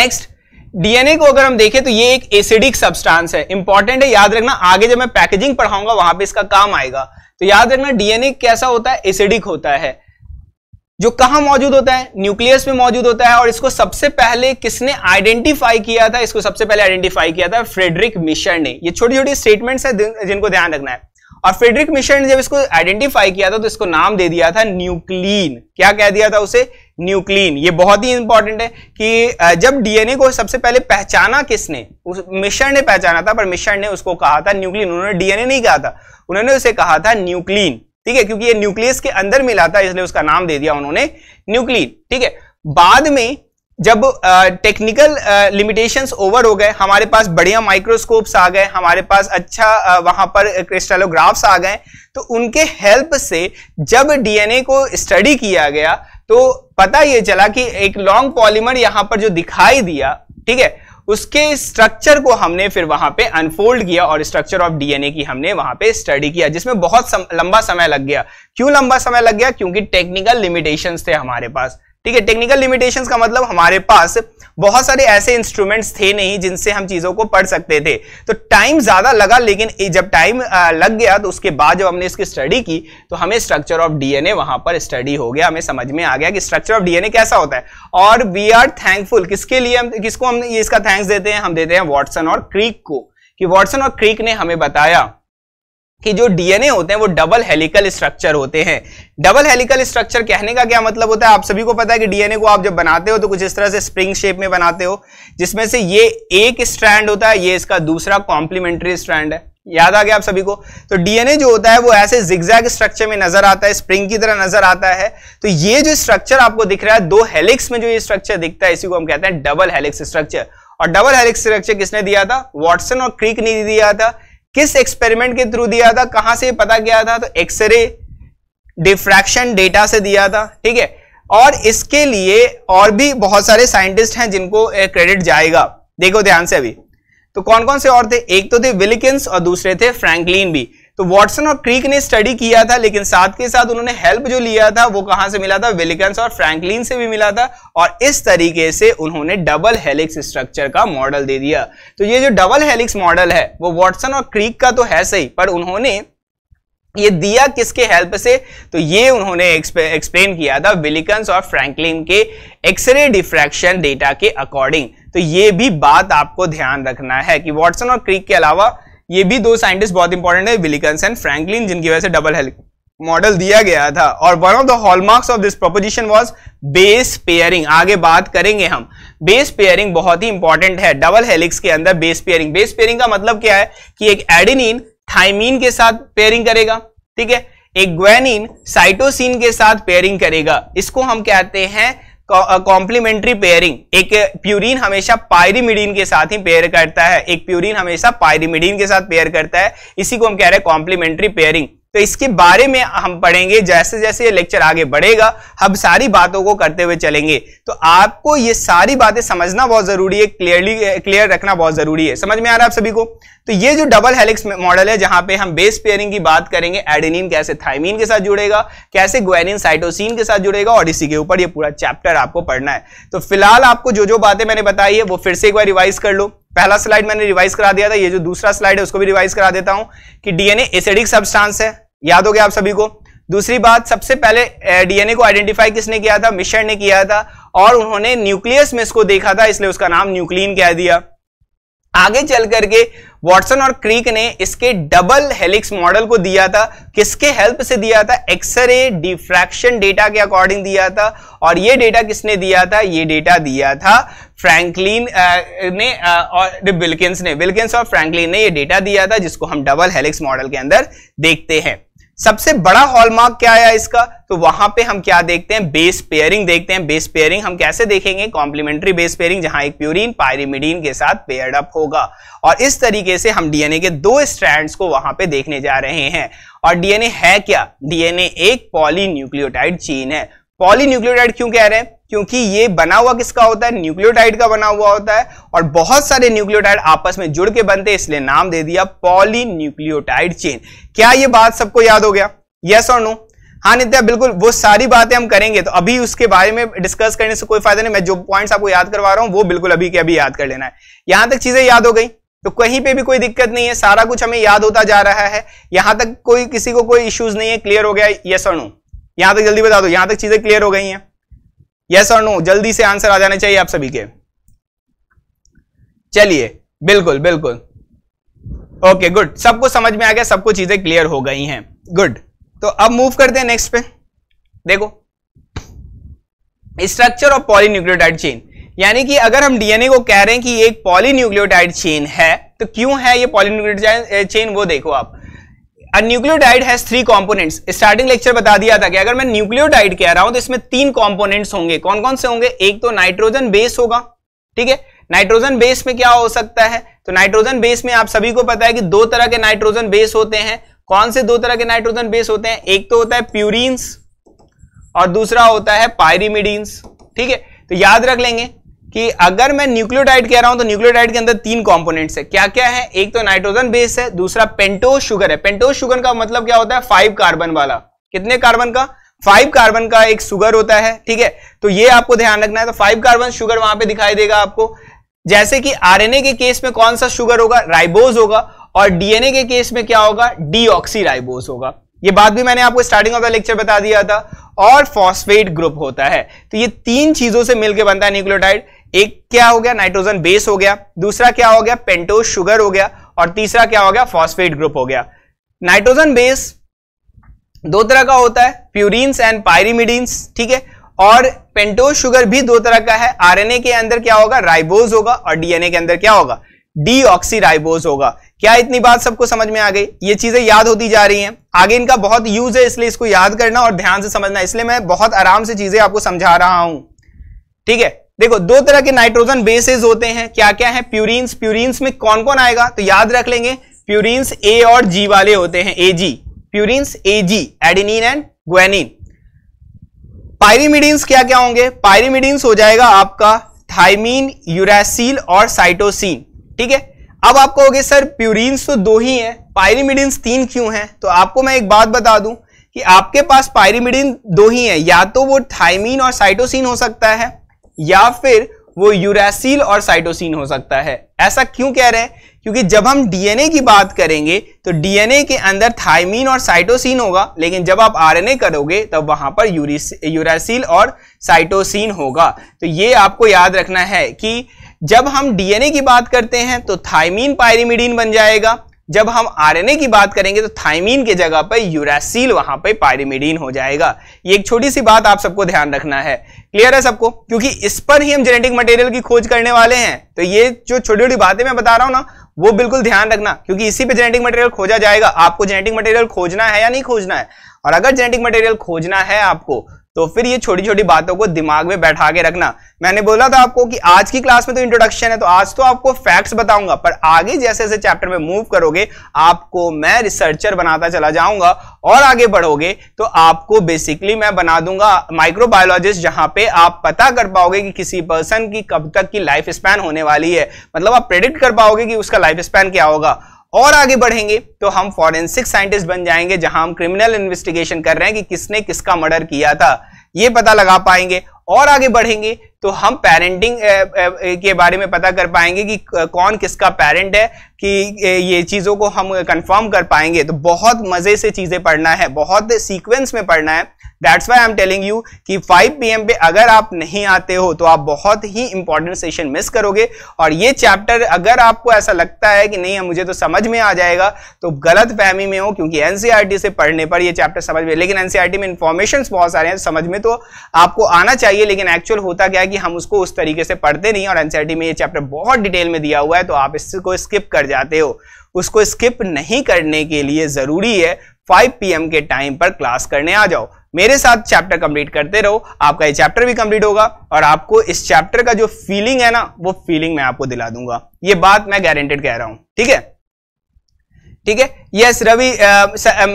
नेक्स्ट डीएनए को अगर हम देखें तो ये एक एसिडिक सब्सटेंस है इंपॉर्टेंट है याद रखना आगे जब मैं पैकेजिंग पढ़ाऊंगा वहां पे इसका काम आएगा तो याद रखना डीएनए कैसा होता है एसिडिक होता है जो कहां मौजूद होता है न्यूक्लियस में मौजूद होता है और इसको सबसे पहले किसने आइडेंटिफाई किया था इसको सबसे पहले आइडेंटिफाई किया था फ्रेडरिक मिशर ने ये छोटी छोटी स्टेटमेंट्स है जिनको ध्यान रखना है और फ्रेडरिक मिशर ने जब इसको आइडेंटिफाई किया था तो इसको नाम दे दिया था न्यूक्लीन क्या कह दिया था उसे न्यूक्लीन ये बहुत ही इंपॉर्टेंट है कि जब डीएनए को सबसे पहले पहचाना किसने उस मिश्र ने पहचाना था पर मिश्र ने उसको कहा था न्यूक्लीन उन्होंने डीएनए नहीं कहा था उन्होंने उसे कहा था न्यूक्लीन ठीक है क्योंकि ये न्यूक्लियस के अंदर मिला था इसलिए उसका नाम दे दिया उन्होंने न्यूक्लीन ठीक है बाद में जब टेक्निकल लिमिटेशंस ओवर हो गए हमारे पास बढ़िया माइक्रोस्कोप्स आ गए हमारे पास अच्छा आ, वहां पर क्रिस्टलोग्राफ्स आ गए तो उनके हेल्प से जब डीएनए को स्टडी किया गया तो पता ये चला कि एक लॉन्ग पॉलीमर यहां पर जो दिखाई दिया ठीक है उसके स्ट्रक्चर को हमने फिर वहां पे अनफोल्ड किया और स्ट्रक्चर ऑफ डीएनए की हमने वहां पे स्टडी किया जिसमें बहुत सम, लंबा समय लग गया क्यों लंबा समय लग गया क्योंकि टेक्निकल लिमिटेशंस थे हमारे पास ठीक है टेक्निकल लिमिटेशंस का मतलब हमारे पास बहुत सारे ऐसे इंस्ट्रूमेंट्स थे नहीं जिनसे हम चीजों को पढ़ सकते थे तो टाइम ज्यादा लगा लेकिन जब टाइम लग गया तो उसके बाद जब हमने इसकी स्टडी की तो हमें स्ट्रक्चर ऑफ डीएनए वहां पर स्टडी हो गया हमें समझ में आ गया कि स्ट्रक्चर ऑफ डीएनए कैसा होता है और वी आर थैंकफुल किसके लिए हम किसको हम इसका थैंक्स देते हैं हम देते हैं वॉटसन और क्रीक को कि वॉटसन और क्रीक ने हमें बताया कि जो डीएनए होते हैं वो डबल हेलिकल स्ट्रक्चर होते हैं डबल हेलिकल स्ट्रक्चर कहने का क्या मतलब होता है आप सभी को पता है कि डीएनए को आप जब बनाते हो तो कुछ इस तरह से स्प्रिंग शेप में बनाते हो जिसमें से ये एक स्ट्रैंड होता है ये इसका दूसरा कॉम्प्लीमेंट्री स्ट्रैंड है याद आ गया आप सभी को तो डीएनए जो होता है वो ऐसे जिग्जैग स्ट्रक्चर में नजर आता है स्प्रिंग की तरह नजर आता है तो ये जो स्ट्रक्चर आपको दिख रहा है दो हेलिक्स में जो ये स्ट्रक्चर दिखता है इसी को हम कहते हैं डबल हेलिक्स स्ट्रक्चर और डबल हेलिक्स स्ट्रक्चर किसने दिया था वॉटसन और क्रिक ने दिया था किस एक्सपेरिमेंट के थ्रू दिया था कहां से पता किया था तो एक्सरे डिफ्रैक्शन डेटा से दिया था ठीक है और इसके लिए और भी बहुत सारे साइंटिस्ट हैं जिनको क्रेडिट जाएगा देखो ध्यान से अभी तो कौन कौन से और थे एक तो थे विलिकिंस और दूसरे थे फ्रैंकलिन भी तो वॉटसन और क्रीक ने स्टडी किया था लेकिन साथ के साथ उन्होंने हेल्प जो लिया था वो कहां से मिला था विलिकन्स और फ्रैंकलिन से भी मिला था और इस तरीके से उन्होंने डबल हेलिक्स स्ट्रक्चर का मॉडल दे दिया तो ये जो डबल हेलिक्स मॉडल है वो वॉटसन और क्रीक का तो है सही पर उन्होंने ये दिया किसके हेल्प से तो ये उन्होंने एक्सप्लेन किया था विलिकन्स और फ्रैंकलिन के एक्सरे डिफ्रैक्शन डेटा के अकॉर्डिंग तो ये भी बात आपको ध्यान रखना है कि वॉटसन और क्रीक के अलावा ये भी दो साइंटिस्ट बहुत इंपॉर्टेंट है विलिकन्स एंड फ्रैंकलिन जिनकी वजह से डबल हेल्प मॉडल दिया गया था और one of the hallmarks of this proposition was base pairing आगे बात करेंगे हम बेस पेयरिंग बहुत ही इंपॉर्टेंट है डबल हेलिक्स के अंदर बेस पेयरिंग बेस पेयरिंग का मतलब क्या है कि एक एडिनिन थाइमीन के साथ पेयरिंग करेगा ठीक है एक ग्वेनिन साइटोसिन के साथ पेयरिंग करेगा इसको हम कहते हैं कॉम्प्लीमेंट्री पेयरिंग uh, एक प्यूरिन uh, हमेशा पायरिमिडीन के साथ ही पेयर करता है एक प्यूरिन हमेशा पायरिमिडीन के साथ पेयर करता है इसी को हम कह रहे हैं कॉम्प्लीमेंट्री पेयरिंग तो इसके बारे में हम पढ़ेंगे जैसे जैसे ये लेक्चर आगे बढ़ेगा हम सारी बातों को करते हुए चलेंगे तो आपको ये सारी बातें समझना बहुत जरूरी है क्लियरली क्लियर रखना बहुत जरूरी है समझ में आ रहा है आप सभी को तो ये जो डबल हेलिक्स मॉडल है जहां पे हम बेस पेयरिंग की बात करेंगे एडेनिन कैसे थाइमिन के साथ जुड़ेगा कैसे ग्वेनिन साइटोसिन के साथ जुड़ेगा और इसी के ऊपर ये पूरा चैप्टर आपको पढ़ना है तो फिलहाल आपको जो जो बातें मैंने बताई है वो फिर से एक बार रिवाइज कर लो पहला स्लाइड मैंने रिवाइज करा दिया था ये जो दूसरा स्लाइड है उसको भी रिवाइज करा देता हूं कि डीएनए एसिडिक सब्सटेंस है याद हो गया आप सभी को दूसरी बात सबसे पहले डीएनए को आइडेंटिफाई किसने किया था मिशर ने किया था और उन्होंने न्यूक्लियस में इसको देखा था इसलिए उसका नाम न्यूक्लियन कह दिया आगे चल करके वॉटसन और क्रीक ने इसके डबल हेलिक्स मॉडल को दिया था किसके हेल्प से दिया था एक्सरे डिफ्रैक्शन डेटा के अकॉर्डिंग दिया था और ये डेटा किसने दिया था ये डेटा दिया था फ्रैंकलिन ने और विल्किंस ने विल्किंस और फ्रैंकलिन ने ये डेटा दिया था जिसको हम डबल हेलिक्स मॉडल के अंदर देखते हैं सबसे बड़ा हॉलमार्क क्या आया इसका तो वहां पे हम क्या देखते हैं बेस पेयरिंग देखते हैं बेस पेयरिंग हम कैसे देखेंगे कॉम्प्लीमेंट्री बेस पेयरिंग जहां एक प्यूरिन पायरिमिडीन के साथ पेयर्ड अप होगा और इस तरीके से हम डीएनए के दो स्ट्रैंड्स को वहां पे देखने जा रहे हैं और डीएनए है क्या डीएनए एक न्यूक्लियोटाइड चीन है न्यूक्लियोटाइड क्यों कह रहे हैं क्योंकि ये बना हुआ किसका होता है न्यूक्लियोटाइड का बना हुआ होता है और बहुत सारे न्यूक्लियोटाइड आपस में जुड़ के बनते हैं इसलिए नाम दे दिया पॉलीन्यूक्लियोटाइड चेन क्या ये बात सबको याद हो गया यस और नो हाँ नित्या बिल्कुल वो सारी बातें हम करेंगे तो अभी उसके बारे में डिस्कस करने से कोई फायदा नहीं मैं जो पॉइंट्स आपको याद करवा रहा हूँ वो बिल्कुल अभी के अभी याद कर लेना है यहां तक चीजें याद हो गई तो कहीं पे भी कोई दिक्कत नहीं है सारा कुछ हमें याद होता जा रहा है यहां तक कोई किसी को कोई इश्यूज नहीं है क्लियर हो गया यस और नो यहां तक जल्दी बता दो यहां तक चीजें क्लियर हो गई हैं यस और नो जल्दी से आंसर आ जाने चाहिए आप सभी के चलिए बिल्कुल बिल्कुल ओके गुड सबको समझ में आ गया सबको चीजें क्लियर हो गई हैं गुड तो अब मूव करते हैं नेक्स्ट पे देखो स्ट्रक्चर ऑफ पॉलीन्यूक्लियोटाइड चेन यानी कि अगर हम डीएनए को कह रहे हैं कि एक पॉलीन्यूक्लियोटाइड चेन है तो क्यों है ये पॉलीन्यूक्लियोटाइड चेन वो देखो आप nucleotide nucleotide has three components starting lecture बता दिया था कि अगर मैं न्यूक्लियोडाइड कह रहा हूं तो इसमें तीन कंपोनेंट्स होंगे कौन कौन से होंगे एक तो नाइट्रोजन बेस होगा ठीक है नाइट्रोजन बेस में क्या हो सकता है तो नाइट्रोजन बेस में आप सभी को पता है कि दो तरह के नाइट्रोजन बेस होते हैं कौन से दो तरह के नाइट्रोजन बेस होते हैं एक तो होता है प्यूरिन्स और दूसरा होता है पायरिमिडीन्स ठीक है तो याद रख लेंगे कि अगर मैं न्यूक्लियोटाइड कह रहा हूं तो न्यूक्लियोटाइड के अंदर तीन कंपोनेंट्स है क्या क्या है एक तो नाइट्रोजन बेस है दूसरा पेंटोज शुगर है पेंटोज शुगर का मतलब क्या होता है फाइव कार्बन वाला कितने कार्बन का फाइव कार्बन का एक शुगर होता है ठीक है तो ये आपको ध्यान रखना है तो फाइव कार्बन शुगर वहां पे दिखाई देगा आपको जैसे कि आरएनए के केस में कौन सा शुगर होगा राइबोज होगा और डीएनए के केस में क्या होगा डी राइबोज होगा ये बात भी मैंने आपको स्टार्टिंग ऑफ द लेक्चर बता दिया था और फॉस्फेट ग्रुप होता है तो ये तीन चीजों से मिलकर बनता है न्यूक्लियोटाइड एक क्या हो गया नाइट्रोजन बेस हो गया दूसरा क्या हो गया पेंटोज शुगर हो गया और तीसरा क्या हो गया फॉस्फेट ग्रुप हो गया नाइट्रोजन बेस दो तरह का होता है प्यूरिन्स एंड पायरिमिडीन्स ठीक है और पेंटोज शुगर भी दो तरह का है आरएनए के अंदर क्या होगा राइबोज होगा और डीएनए के अंदर क्या होगा डी राइबोज होगा क्या इतनी बात सबको समझ में आ गई ये चीजें याद होती जा रही हैं आगे इनका बहुत यूज है इसलिए इसको याद करना और ध्यान से समझना इसलिए मैं बहुत आराम से चीजें आपको समझा रहा हूं ठीक है देखो दो तरह के नाइट्रोजन बेसिस होते हैं क्या क्या है प्यूरिन्स प्यूरिन्स में कौन कौन आएगा तो याद रख लेंगे प्यूरिन्स ए और जी वाले होते हैं A G purines A G adenine and guanine pyrimidines क्या क्या होंगे पायरीमिडीन्स हो जाएगा आपका थाइमीन यूरासिल और साइटोसिन ठीक है अब आप कहोगे सर प्यूरिन्स तो दो ही हैं पायरीमिडीन्स तीन क्यों हैं तो आपको मैं एक बात बता दूं कि आपके पास पायरीमिडीन दो ही हैं या तो वो थाइमीन और साइटोसिन हो सकता है या फिर वो यूरासिल और साइटोसिन हो सकता है ऐसा क्यों कह रहे हैं क्योंकि जब हम डीएनए की बात करेंगे तो डीएनए के अंदर थायमीन और साइटोसिन होगा लेकिन जब आप आरएनए करोगे तब वहां पर यूरासिल और साइटोसिन होगा तो ये आपको याद रखना है कि जब हम डीएनए की बात करते हैं तो थायमीन पायरिमिडीन बन जाएगा जब हम आरएनए की बात करेंगे तो थाइमीन के जगह पर यूरासिल वहां पर पायरिमिडीन हो जाएगा ये एक छोटी सी बात आप सबको ध्यान रखना है क्लियर है सबको क्योंकि इस पर ही हम जेनेटिक मटेरियल की खोज करने वाले हैं तो ये जो छोटी छोटी बातें मैं बता रहा हूं ना वो बिल्कुल ध्यान रखना क्योंकि इसी पे जेनेटिक मटेरियल खोजा जाएगा आपको जेनेटिक मटेरियल खोजना है या नहीं खोजना है और अगर जेनेटिक मटेरियल खोजना है आपको तो फिर ये छोटी छोटी बातों को दिमाग में बैठा के रखना मैंने बोला था आपको कि आज की क्लास में तो इंट्रोडक्शन है तो आज तो आपको फैक्ट्स बताऊंगा पर आगे जैसे जैसे चैप्टर में मूव करोगे आपको मैं रिसर्चर बनाता चला जाऊंगा और आगे बढ़ोगे तो आपको बेसिकली मैं बना दूंगा माइक्रोबायोलॉजिस्ट जहां पे आप पता कर पाओगे कि किसी पर्सन की कब तक की लाइफ स्पैन होने वाली है मतलब आप प्रेडिक्ट कर पाओगे कि उसका लाइफ स्पैन क्या होगा और आगे बढ़ेंगे तो हम फॉरेंसिक साइंटिस्ट बन जाएंगे जहां हम क्रिमिनल इन्वेस्टिगेशन कर रहे हैं कि किसने किसका मर्डर किया था ये पता लगा पाएंगे और आगे बढ़ेंगे तो हम पेरेंटिंग के बारे में पता कर पाएंगे कि कौन किसका पेरेंट है कि ये चीज़ों को हम कंफर्म कर पाएंगे तो बहुत मज़े से चीज़ें पढ़ना है बहुत सीक्वेंस में पढ़ना है that's why I am telling you कि 5 पी पे अगर आप नहीं आते हो तो आप बहुत ही इंपॉर्टेंट सेशन मिस करोगे और ये चैप्टर अगर आपको ऐसा लगता है कि नहीं मुझे तो समझ में आ जाएगा तो गलत फहमी में हो क्योंकि एनसीईआरटी e से पढ़ने पर यह चैप्टर समझ में लेकिन एनसीईआरटी e में इंफॉर्मेशन बहुत सारे हैं तो समझ में तो आपको आना चाहिए लेकिन एक्चुअल होता क्या है कि हम उसको उस तरीके से पढ़ते नहीं और एनसीआरटी e में ये चैप्टर बहुत डिटेल में दिया हुआ है तो आप इसको स्किप कर जाते हो उसको स्किप नहीं करने के लिए ज़रूरी है 5 पीएम के टाइम पर क्लास करने आ जाओ मेरे साथ चैप्टर कंप्लीट करते रहो आपका ये चैप्टर भी कंप्लीट होगा और आपको इस चैप्टर का जो फीलिंग है ना वो फीलिंग मैं आपको दिला दूंगा ये बात मैं गारंटेड कह रहा हूं ठीक है ठीक है यस रवि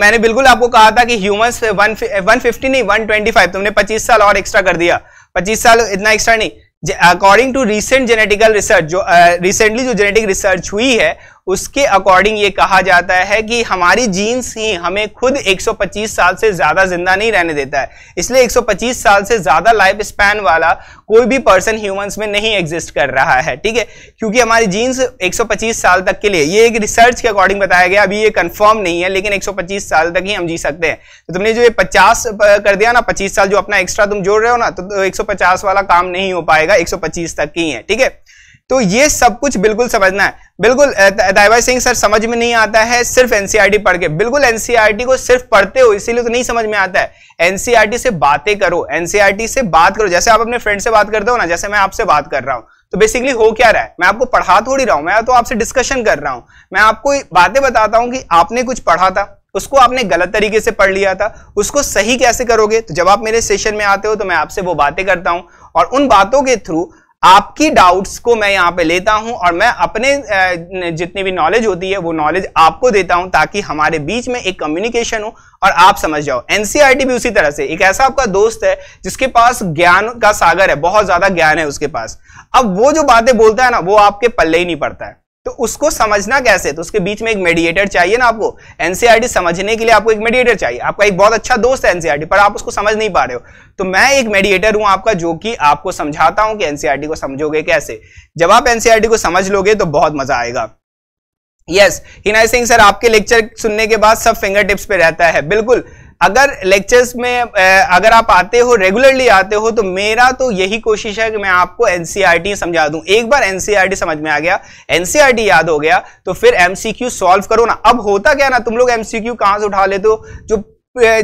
मैंने बिल्कुल आपको कहा था कि ह्यूमंस वन वन फिफ्टी नहीं वन ट्वेंटी फाइव तुमने पच्चीस साल और एक्स्ट्रा कर दिया पच्चीस साल इतना एक्स्ट्रा नहीं according to recent genetical research जो रिसेंटली uh, जो जेनेटिक रिसर्च हुई है उसके अकॉर्डिंग ये कहा जाता है कि हमारी जीन्स ही हमें खुद 125 साल से ज़्यादा ज़िंदा नहीं रहने देता है इसलिए 125 साल से ज़्यादा लाइफ स्पैन वाला कोई भी पर्सन ह्यूमंस में नहीं एग्जिस्ट कर रहा है ठीक है क्योंकि हमारी जीन्स 125 साल तक के लिए ये एक रिसर्च के अकॉर्डिंग बताया गया अभी ये कन्फर्म नहीं है लेकिन एक साल तक ही हम जी सकते हैं तो तुमने जो ये पचास कर दिया ना पच्चीस साल जो अपना एक्स्ट्रा तुम जोड़ रहे हो ना तो, तो एक वाला काम नहीं हो पाएगा एक तक ही है ठीक है तो ये सब कुछ बिल्कुल समझना है बिल्कुल दाइवा सिंह सर समझ में नहीं आता है सिर्फ एनसीईआरटी पढ़ के बिल्कुल एनसीईआरटी को सिर्फ पढ़ते हो इसीलिए तो नहीं समझ में आता है एनसीईआरटी से बातें करो एनसीईआरटी से बात करो जैसे आप अपने फ्रेंड से बात करते हो ना जैसे मैं आपसे बात कर रहा हूँ तो बेसिकली हो क्या रहा है मैं आपको पढ़ा थोड़ी रहा हूं मैं तो आपसे डिस्कशन कर रहा हूं मैं आपको बातें बताता हूँ कि आपने कुछ पढ़ा था उसको आपने गलत तरीके से पढ़ लिया था उसको सही कैसे करोगे तो जब आप मेरे सेशन में आते हो तो मैं आपसे वो बातें करता हूँ और उन बातों के थ्रू आपकी डाउट्स को मैं यहाँ पे लेता हूँ और मैं अपने जितनी भी नॉलेज होती है वो नॉलेज आपको देता हूँ ताकि हमारे बीच में एक कम्युनिकेशन हो और आप समझ जाओ एनसीईआरटी e भी उसी तरह से एक ऐसा आपका दोस्त है जिसके पास ज्ञान का सागर है बहुत ज्यादा ज्ञान है उसके पास अब वो जो बातें बोलता है ना वो आपके पल्ले ही नहीं पड़ता है तो उसको समझना कैसे तो उसके बीच में एक मेडिएटर चाहिए ना आपको एनसीआरटी e समझने के लिए आपको एक मेडिएटर चाहिए आपका एक बहुत अच्छा दोस्त है एनसीआरटी e पर आप उसको समझ नहीं पा रहे हो तो मैं एक मेडिएटर हूं आपका जो कि आपको समझाता हूं कि एनसीआरटी e को समझोगे कैसे जब आप एनसीआरटी को समझ लोगे तो बहुत मजा आएगा यस हिनाई सिंह सर आपके लेक्चर सुनने के बाद सब फिंगर टिप्स पे रहता है बिल्कुल अगर लेक्चर्स में अगर आप आते हो रेगुलरली आते हो तो मेरा तो यही कोशिश है कि मैं आपको एनसीईआरटी e समझा दूं एक बार एनसीईआरटी e समझ में आ गया एनसीईआरटी e याद हो गया तो फिर एमसीक्यू सॉल्व करो ना अब होता क्या ना तुम लोग एमसीक्यू कहां से उठा लेते हो जो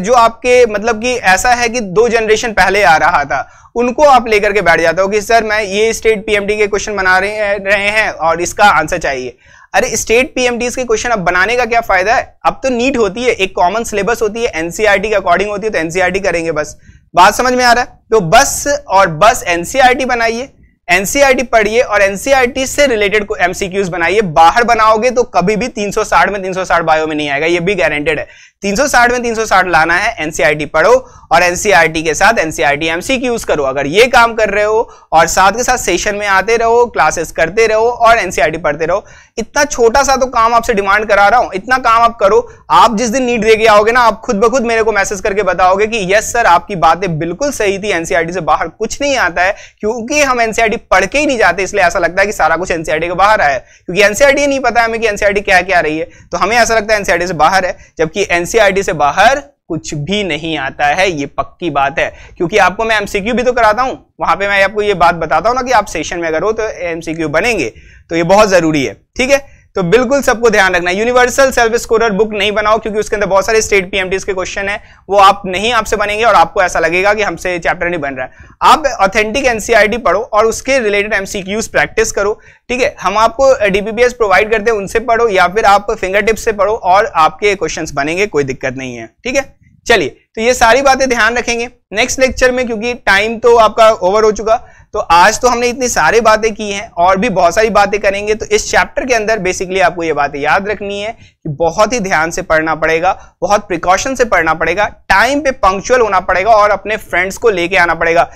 जो आपके मतलब कि ऐसा है कि दो जनरेशन पहले आ रहा था उनको आप लेकर के बैठ जाते हो कि सर मैं ये स्टेट पीएमडी के क्वेश्चन बना रहे हैं और इसका आंसर चाहिए अरे स्टेट पीएमडीज के क्वेश्चन अब बनाने का क्या फायदा है अब तो नीट होती है एक कॉमन सिलेबस होती है एनसीईआरटी e के अकॉर्डिंग होती है तो एनसीईआरटी e करेंगे बस बात समझ में आ रहा है तो बस और बस एनसीईआरटी e बनाइए एनसीआरटी पढ़िए और एनसीआरटी से रिलेटेड एमसीक्यूज बनाइए बाहर बनाओगे तो कभी भी 360 में 360 बायो में नहीं आएगा ये भी गारंटेड है 360 में 360 लाना है एनसीआरटी पढ़ो और एनसीआरटी के साथ एनसीआरटी एमसीक्यूज करो अगर ये काम कर रहे हो और साथ के साथ सेशन में आते रहो क्लासेस करते रहो और एनसीआरटी पढ़ते रहो इतना छोटा सा तो काम आपसे डिमांड करा रहा हूं इतना काम आप करो आप जिस दिन नीट देके आओगे ना आप खुद ब खुद मेरे को मैसेज करके बताओगे कि यस सर आपकी बातें बिल्कुल सही थी एनसीआरटी से बाहर कुछ नहीं आता है क्योंकि हम एनसीआरटी पढ़ के ही नहीं जाते इसलिए ऐसा लगता है कि सारा कुछ एनसीआरटी e के बाहर आया है क्योंकि एनसीआरटी e नहीं पता हमें कि एनसीआरटी e क्या क्या रही है तो हमें ऐसा लगता है एनसीआरटी से बाहर है जबकि एनसीआरटी से बाहर कुछ भी नहीं आता है ये पक्की बात है क्योंकि आपको मैं एमसीक्यू भी तो कराता हूं वहां पे मैं आपको ये बात बताता हूं ना कि आप सेशन में अगर हो तो एमसीक्यू बनेंगे तो ये बहुत जरूरी है ठीक है तो बिल्कुल सबको ध्यान रखना यूनिवर्सल सेल्फ स्कोर बुक नहीं बनाओ क्योंकि उसके अंदर बहुत सारे स्टेट पीएमटीज के क्वेश्चन है वो आप नहीं आपसे बनेंगे और आपको ऐसा लगेगा कि हमसे चैप्टर नहीं बन रहा है आप ऑथेंटिक एनसीआरटी e पढ़ो और उसके रिलेटेड एमसीक्यूज प्रैक्टिस करो ठीक है हम आपको डीपीपीएस प्रोवाइड करते हैं उनसे पढ़ो या फिर आप फिंगर टिप्स से पढ़ो और आपके क्वेश्चन बनेंगे कोई दिक्कत नहीं है ठीक है चलिए तो ये सारी बातें ध्यान रखेंगे नेक्स्ट लेक्चर में क्योंकि टाइम तो आपका ओवर हो चुका तो आज तो हमने इतनी सारी बातें की हैं और भी बहुत सारी बातें करेंगे तो इस चैप्टर के अंदर बेसिकली आपको ये बातें याद रखनी है कि बहुत ही ध्यान से पढ़ना पड़ेगा बहुत प्रिकॉशन से पढ़ना पड़ेगा टाइम पे पंक्चुअल होना पड़ेगा और अपने फ्रेंड्स को लेके आना पड़ेगा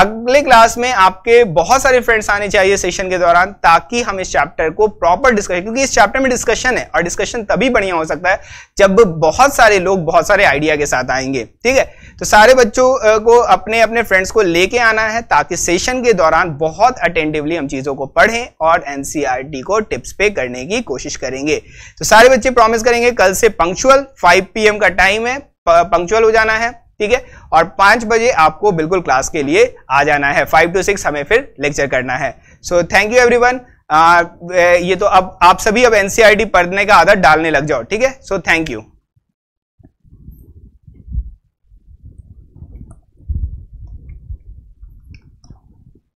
अगले क्लास में आपके बहुत सारे फ्रेंड्स आने चाहिए सेशन के दौरान ताकि हम इस चैप्टर को प्रॉपर डिस्कशन क्योंकि इस चैप्टर में डिस्कशन है और डिस्कशन तभी बढ़िया हो सकता है जब बहुत सारे लोग बहुत सारे आइडिया के साथ आएंगे ठीक है तो सारे बच्चों को अपने अपने फ्रेंड्स को लेके आना है ताकि सेशन के दौरान बहुत अटेंटिवली हम चीज़ों को पढ़ें और एन e को टिप्स पे करने की कोशिश करेंगे तो सारे बच्चे प्रॉमिस करेंगे कल से पंक्चुअल फाइव पी का टाइम है पंक्चुअल हो जाना है ठीक है और पांच बजे आपको बिल्कुल क्लास के लिए आ जाना है फाइव टू सिक्स हमें फिर लेक्चर करना है सो थैंक यू एवरी ये तो अब आप सभी अब एनसीआर e पढ़ने का आदत डालने लग जाओ ठीक है सो थैंक यू